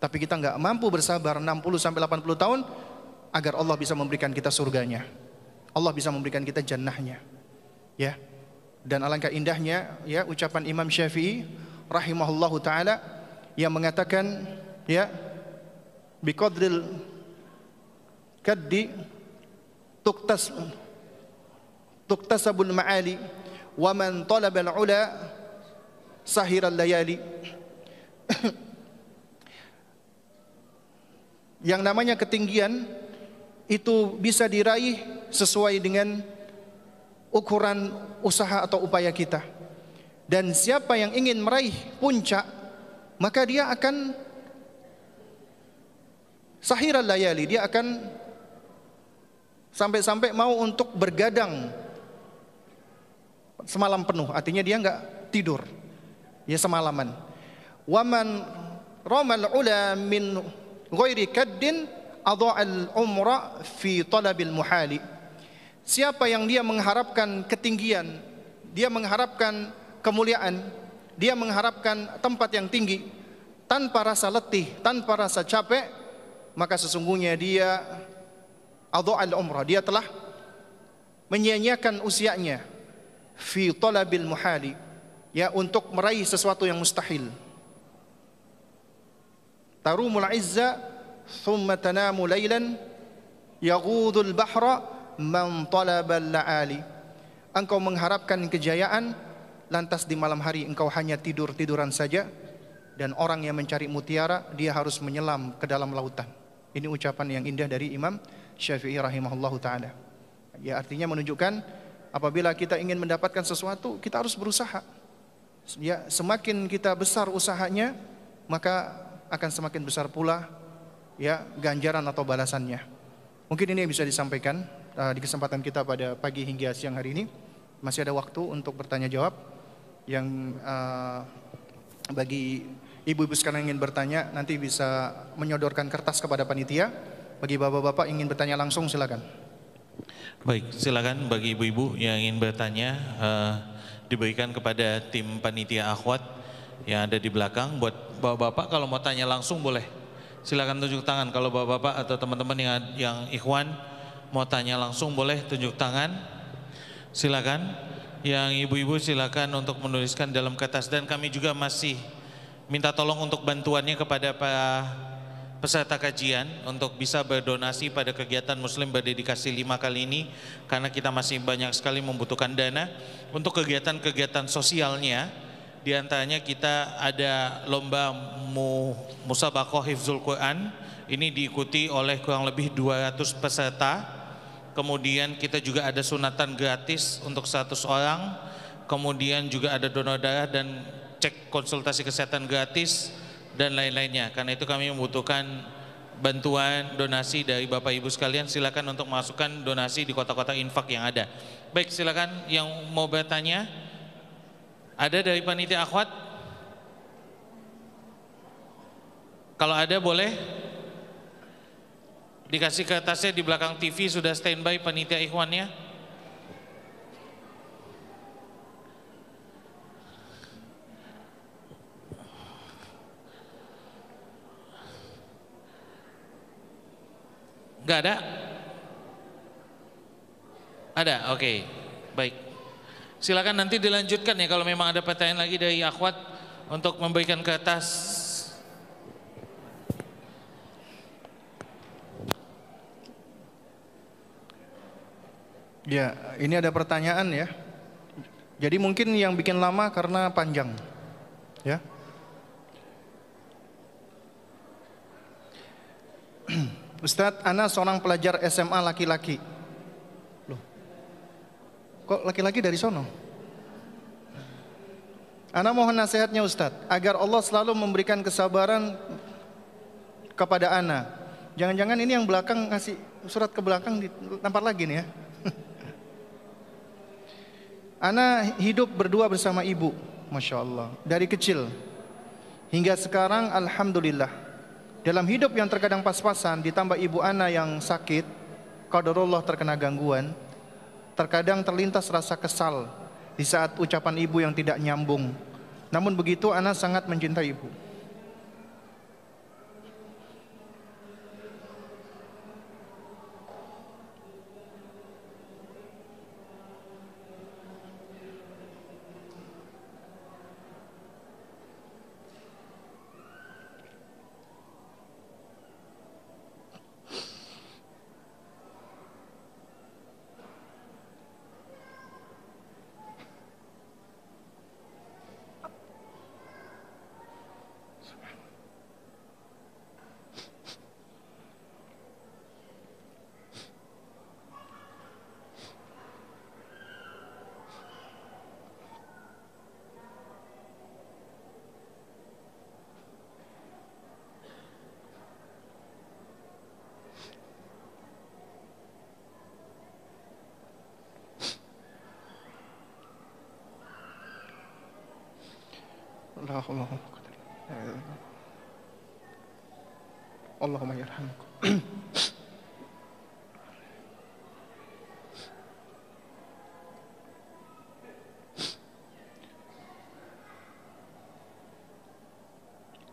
Tapi kita nggak mampu bersabar 60 sampai 80 tahun agar Allah bisa memberikan kita surganya. Allah bisa memberikan kita jannahnya. Ya. Dan alangkah indahnya ya ucapan Imam Syafi'i rahimahullahu taala yang mengatakan ya biqadril kaddi tuktas tuktasabul ma'ali wa man talabal ula sahiral layali yang namanya ketinggian itu bisa diraih sesuai dengan ukuran usaha atau upaya kita. Dan siapa yang ingin meraih puncak, maka dia akan sahiral layali, dia akan sampai-sampai mau untuk bergadang semalam penuh. Artinya dia nggak tidur, ya semalaman. Waman romal ula min ghairi kaddin adha'al umra fi talabil muhali. Siapa yang dia mengharapkan ketinggian, dia mengharapkan kemuliaan, dia mengharapkan tempat yang tinggi tanpa rasa letih, tanpa rasa capek, maka sesungguhnya dia adha'al umrah, dia telah menyia-nyiakan usianya fi talabil muhali ya untuk meraih sesuatu yang mustahil. Tarumul izza thumma tanamu laylan yaghudul bahra man talabal la'ali. Engkau mengharapkan kejayaan lantas di malam hari engkau hanya tidur-tiduran saja dan orang yang mencari mutiara dia harus menyelam ke dalam lautan. Ini ucapan yang indah dari Imam Syafi'i rahimahullahu taala. Ya artinya menunjukkan apabila kita ingin mendapatkan sesuatu kita harus berusaha. Ya semakin kita besar usahanya maka akan semakin besar pula ya ganjaran atau balasannya. Mungkin ini yang bisa disampaikan. Eh, di kesempatan kita pada pagi hingga siang hari ini. Masih ada waktu untuk bertanya jawab yang uh, bagi ibu-ibu sekarang ingin bertanya nanti bisa menyodorkan kertas kepada panitia. Bagi bapak-bapak ingin bertanya langsung silakan. Baik, silakan bagi ibu-ibu yang ingin bertanya uh, diberikan kepada tim panitia akhwat yang ada di belakang. Buat bapak-bapak kalau mau tanya langsung boleh. Silakan tunjuk tangan kalau bapak-bapak atau teman-teman yang yang ikhwan mau tanya langsung boleh tunjuk tangan. Silakan. Yang ibu-ibu silakan untuk menuliskan dalam kertas dan kami juga masih minta tolong untuk bantuannya kepada pak peserta kajian untuk bisa berdonasi pada kegiatan Muslim berdedikasi lima kali ini karena kita masih banyak sekali membutuhkan dana untuk kegiatan-kegiatan sosialnya diantaranya kita ada lomba mu, musabakoh hifzul Quran ini diikuti oleh kurang lebih 200 peserta kemudian kita juga ada sunatan gratis untuk 100 orang, kemudian juga ada donor darah dan cek konsultasi kesehatan gratis dan lain-lainnya. Karena itu kami membutuhkan bantuan donasi dari Bapak Ibu sekalian silakan untuk masukkan donasi di kota-kota infak yang ada. Baik, silakan yang mau bertanya. Ada dari panitia akhwat? Kalau ada boleh Dikasih ke kertasnya di belakang TV sudah standby panitia ikhwannya. Gak ada? Ada, oke. Okay. Baik. Silakan nanti dilanjutkan ya kalau memang ada pertanyaan lagi dari akhwat untuk memberikan kertas Ya, ini ada pertanyaan ya. Jadi mungkin yang bikin lama karena panjang. Ya. Ustadz, Ana seorang pelajar SMA laki-laki. Loh, kok laki-laki dari sono? Ana mohon nasihatnya Ustadz, agar Allah selalu memberikan kesabaran kepada Ana. Jangan-jangan ini yang belakang ngasih surat ke belakang ditampar lagi nih ya. Ana hidup berdua bersama ibu, masya Allah. Dari kecil hingga sekarang, alhamdulillah. Dalam hidup yang terkadang pas-pasan, ditambah ibu Ana yang sakit, kaderullah terkena gangguan, terkadang terlintas rasa kesal di saat ucapan ibu yang tidak nyambung. Namun begitu, Ana sangat mencintai ibu.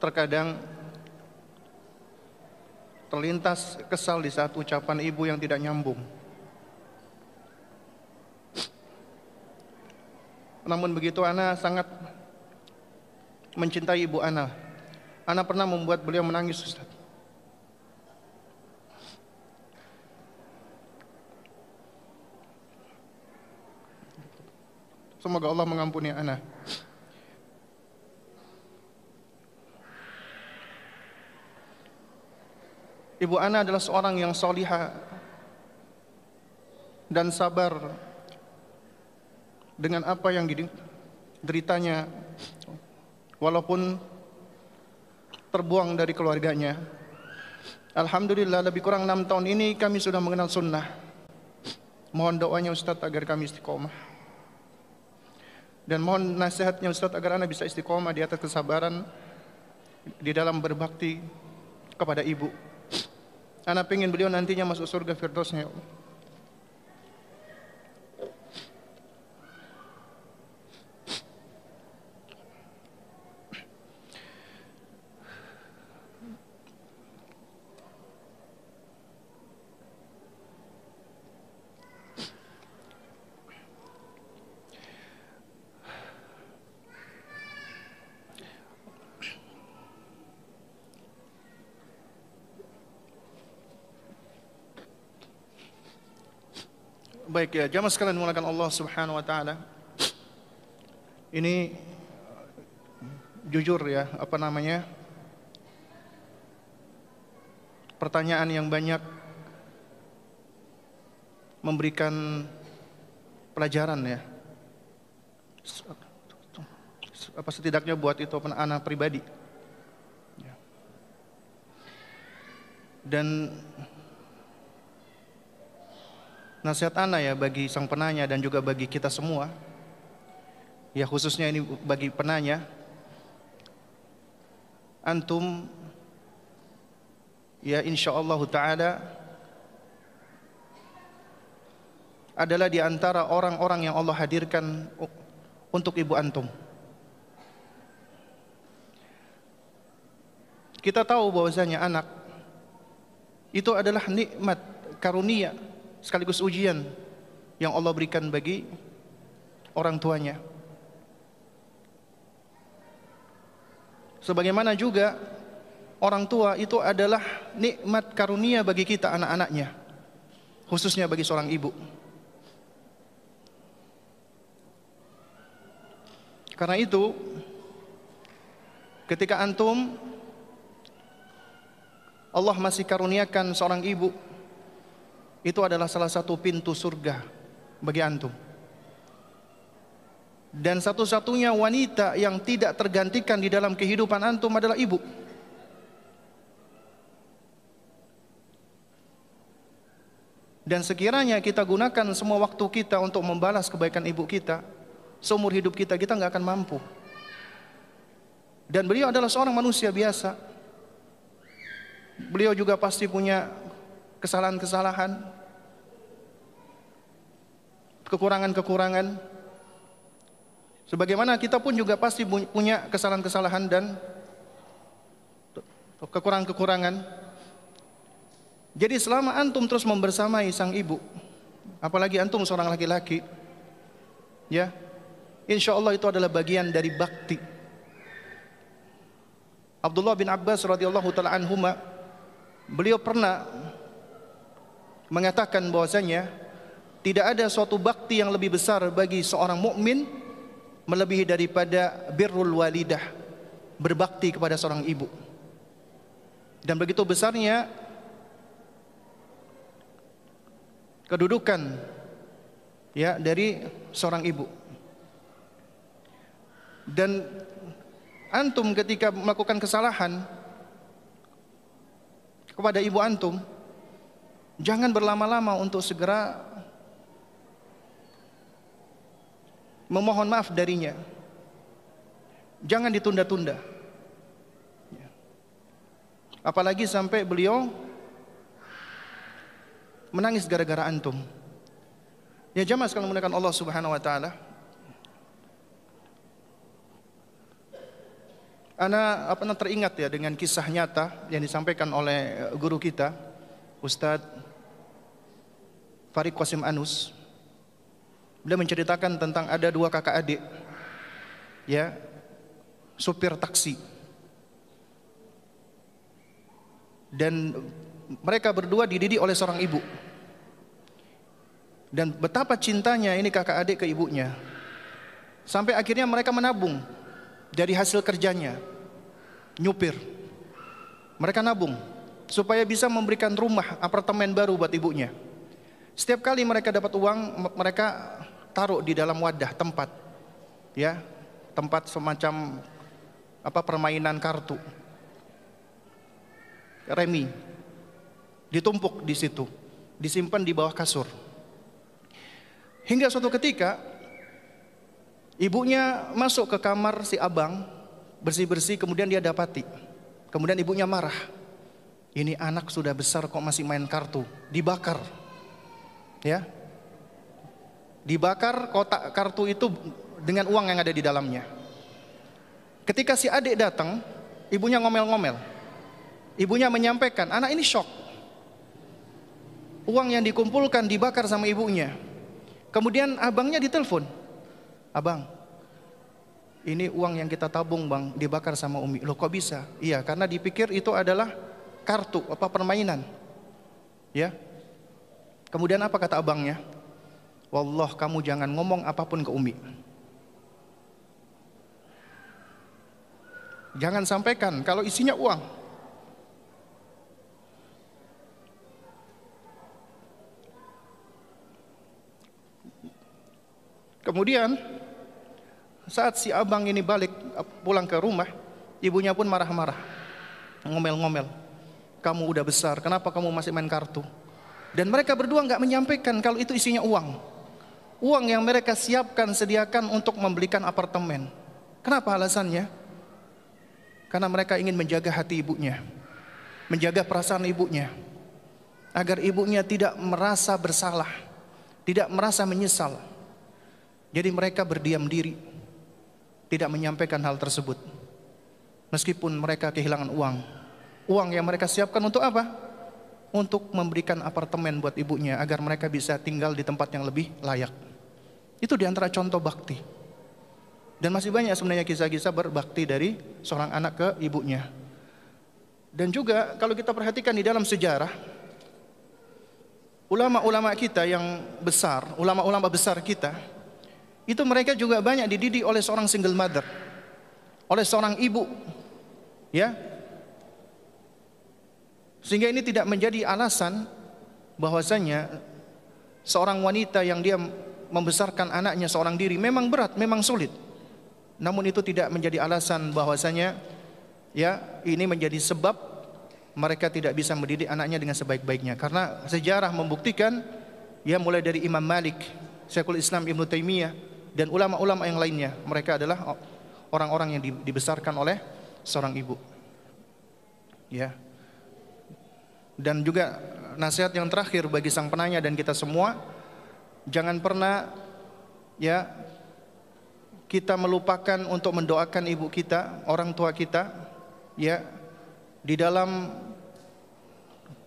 terkadang terlintas kesal di saat ucapan ibu yang tidak nyambung. Namun begitu Ana sangat mencintai ibu Ana. Ana pernah membuat beliau menangis Ustaz. Semoga Allah mengampuni Ana. Ibu Ana adalah seorang yang soliha dan sabar dengan apa yang deritanya, walaupun terbuang dari keluarganya. Alhamdulillah lebih kurang enam tahun ini kami sudah mengenal sunnah. Mohon doanya Ustadz agar kami istiqomah. Dan mohon nasihatnya Ustadz agar anak bisa istiqomah di atas kesabaran di dalam berbakti kepada ibu karena pengen beliau nantinya masuk surga firdausnya ya Allah. Baik ya, jamaah sekalian mulakan Allah Subhanahu wa taala. Ini jujur ya, apa namanya? Pertanyaan yang banyak memberikan pelajaran ya. Apa setidaknya buat itu anak pribadi. Ya. Dan nasihat Anda ya bagi sang penanya dan juga bagi kita semua. Ya khususnya ini bagi penanya. Antum ya insya Allah taala adalah di antara orang-orang yang Allah hadirkan untuk ibu antum. Kita tahu bahwasanya anak itu adalah nikmat karunia sekaligus ujian yang Allah berikan bagi orang tuanya. Sebagaimana juga orang tua itu adalah nikmat karunia bagi kita anak-anaknya, khususnya bagi seorang ibu. Karena itu, ketika antum Allah masih karuniakan seorang ibu itu adalah salah satu pintu surga bagi antum. Dan satu-satunya wanita yang tidak tergantikan di dalam kehidupan antum adalah ibu. Dan sekiranya kita gunakan semua waktu kita untuk membalas kebaikan ibu kita, seumur hidup kita kita nggak akan mampu. Dan beliau adalah seorang manusia biasa. Beliau juga pasti punya kesalahan-kesalahan, kekurangan-kekurangan. Sebagaimana kita pun juga pasti punya kesalahan-kesalahan dan kekurangan-kekurangan. Jadi selama antum terus membersamai sang ibu, apalagi antum seorang laki-laki, ya, insya Allah itu adalah bagian dari bakti. Abdullah bin Abbas radhiyallahu taala anhuma, beliau pernah mengatakan bahwasanya tidak ada suatu bakti yang lebih besar bagi seorang mukmin melebihi daripada birrul walidah, berbakti kepada seorang ibu. Dan begitu besarnya kedudukan ya dari seorang ibu. Dan antum ketika melakukan kesalahan kepada ibu antum, jangan berlama-lama untuk segera memohon maaf darinya. Jangan ditunda-tunda. Ya. Apalagi sampai beliau menangis gara-gara antum. Ya jamaah sekalian menggunakan Allah Subhanahu wa taala. Ana apa teringat ya dengan kisah nyata yang disampaikan oleh eh, guru kita Ustadz Farid Qasim Anus Beliau menceritakan tentang ada dua kakak adik. Ya. Supir taksi. Dan mereka berdua dididik oleh seorang ibu. Dan betapa cintanya ini kakak adik ke ibunya. Sampai akhirnya mereka menabung dari hasil kerjanya. Nyupir. Mereka nabung supaya bisa memberikan rumah, apartemen baru buat ibunya. Setiap kali mereka dapat uang, mereka taruh di dalam wadah tempat ya tempat semacam apa permainan kartu remi ditumpuk di situ disimpan di bawah kasur hingga suatu ketika ibunya masuk ke kamar si abang bersih-bersih kemudian dia dapati kemudian ibunya marah ini anak sudah besar kok masih main kartu dibakar ya dibakar kotak kartu itu dengan uang yang ada di dalamnya. Ketika si adik datang, ibunya ngomel-ngomel. Ibunya menyampaikan, anak ini shock. Uang yang dikumpulkan dibakar sama ibunya. Kemudian abangnya ditelepon. Abang, ini uang yang kita tabung bang dibakar sama Umi. Loh kok bisa? Iya karena dipikir itu adalah kartu, apa permainan. Ya. Kemudian apa kata abangnya? Wallah kamu jangan ngomong apapun ke Umi. Jangan sampaikan kalau isinya uang. Kemudian saat si abang ini balik pulang ke rumah, ibunya pun marah-marah, ngomel-ngomel. Kamu udah besar, kenapa kamu masih main kartu? Dan mereka berdua nggak menyampaikan kalau itu isinya uang uang yang mereka siapkan sediakan untuk membelikan apartemen. Kenapa alasannya? Karena mereka ingin menjaga hati ibunya, menjaga perasaan ibunya, agar ibunya tidak merasa bersalah, tidak merasa menyesal. Jadi mereka berdiam diri, tidak menyampaikan hal tersebut. Meskipun mereka kehilangan uang. Uang yang mereka siapkan untuk apa? Untuk memberikan apartemen buat ibunya agar mereka bisa tinggal di tempat yang lebih layak. Itu diantara contoh bakti. Dan masih banyak sebenarnya kisah-kisah berbakti dari seorang anak ke ibunya. Dan juga kalau kita perhatikan di dalam sejarah, ulama-ulama kita yang besar, ulama-ulama besar kita, itu mereka juga banyak dididik oleh seorang single mother, oleh seorang ibu. Ya. Sehingga ini tidak menjadi alasan bahwasanya seorang wanita yang dia membesarkan anaknya seorang diri memang berat, memang sulit. Namun itu tidak menjadi alasan bahwasanya ya ini menjadi sebab mereka tidak bisa mendidik anaknya dengan sebaik-baiknya karena sejarah membuktikan ya mulai dari Imam Malik, Syekhul Islam Ibnu Taimiyah dan ulama-ulama yang lainnya mereka adalah orang-orang yang dibesarkan oleh seorang ibu. Ya. Dan juga nasihat yang terakhir bagi sang penanya dan kita semua Jangan pernah ya kita melupakan untuk mendoakan ibu kita, orang tua kita, ya di dalam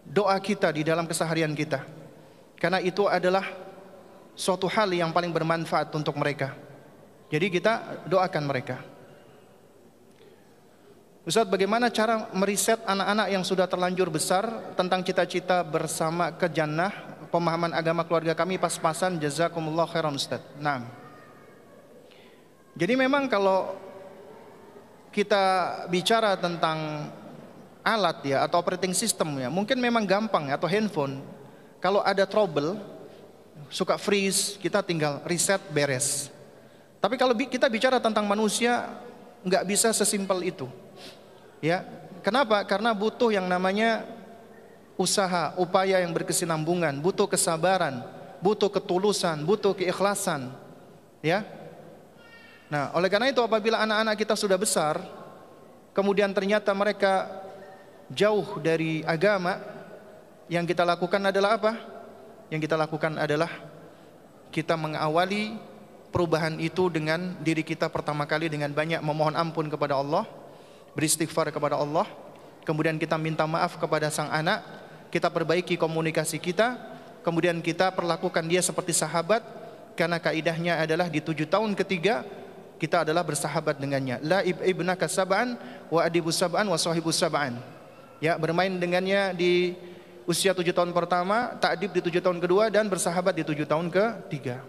doa kita, di dalam keseharian kita. Karena itu adalah suatu hal yang paling bermanfaat untuk mereka. Jadi kita doakan mereka. Ustaz, bagaimana cara meriset anak-anak yang sudah terlanjur besar tentang cita-cita bersama ke jannah pemahaman agama keluarga kami pas-pasan jazakumullah khairan Ustaz. Nah. Jadi memang kalau kita bicara tentang alat ya atau operating system ya, mungkin memang gampang ya, atau handphone. Kalau ada trouble suka freeze, kita tinggal reset beres. Tapi kalau kita bicara tentang manusia nggak bisa sesimpel itu. Ya. Kenapa? Karena butuh yang namanya usaha, upaya yang berkesinambungan, butuh kesabaran, butuh ketulusan, butuh keikhlasan. Ya. Nah, oleh karena itu apabila anak-anak kita sudah besar, kemudian ternyata mereka jauh dari agama, yang kita lakukan adalah apa? Yang kita lakukan adalah kita mengawali perubahan itu dengan diri kita pertama kali dengan banyak memohon ampun kepada Allah, beristighfar kepada Allah, kemudian kita minta maaf kepada sang anak kita perbaiki komunikasi kita, kemudian kita perlakukan dia seperti sahabat, karena kaidahnya adalah di tujuh tahun ketiga kita adalah bersahabat dengannya. La ibna sab'an wa adibu sab'an wa sahibu sab'an. Ya, bermain dengannya di usia tujuh tahun pertama, takdib di tujuh tahun kedua dan bersahabat di tujuh tahun ketiga.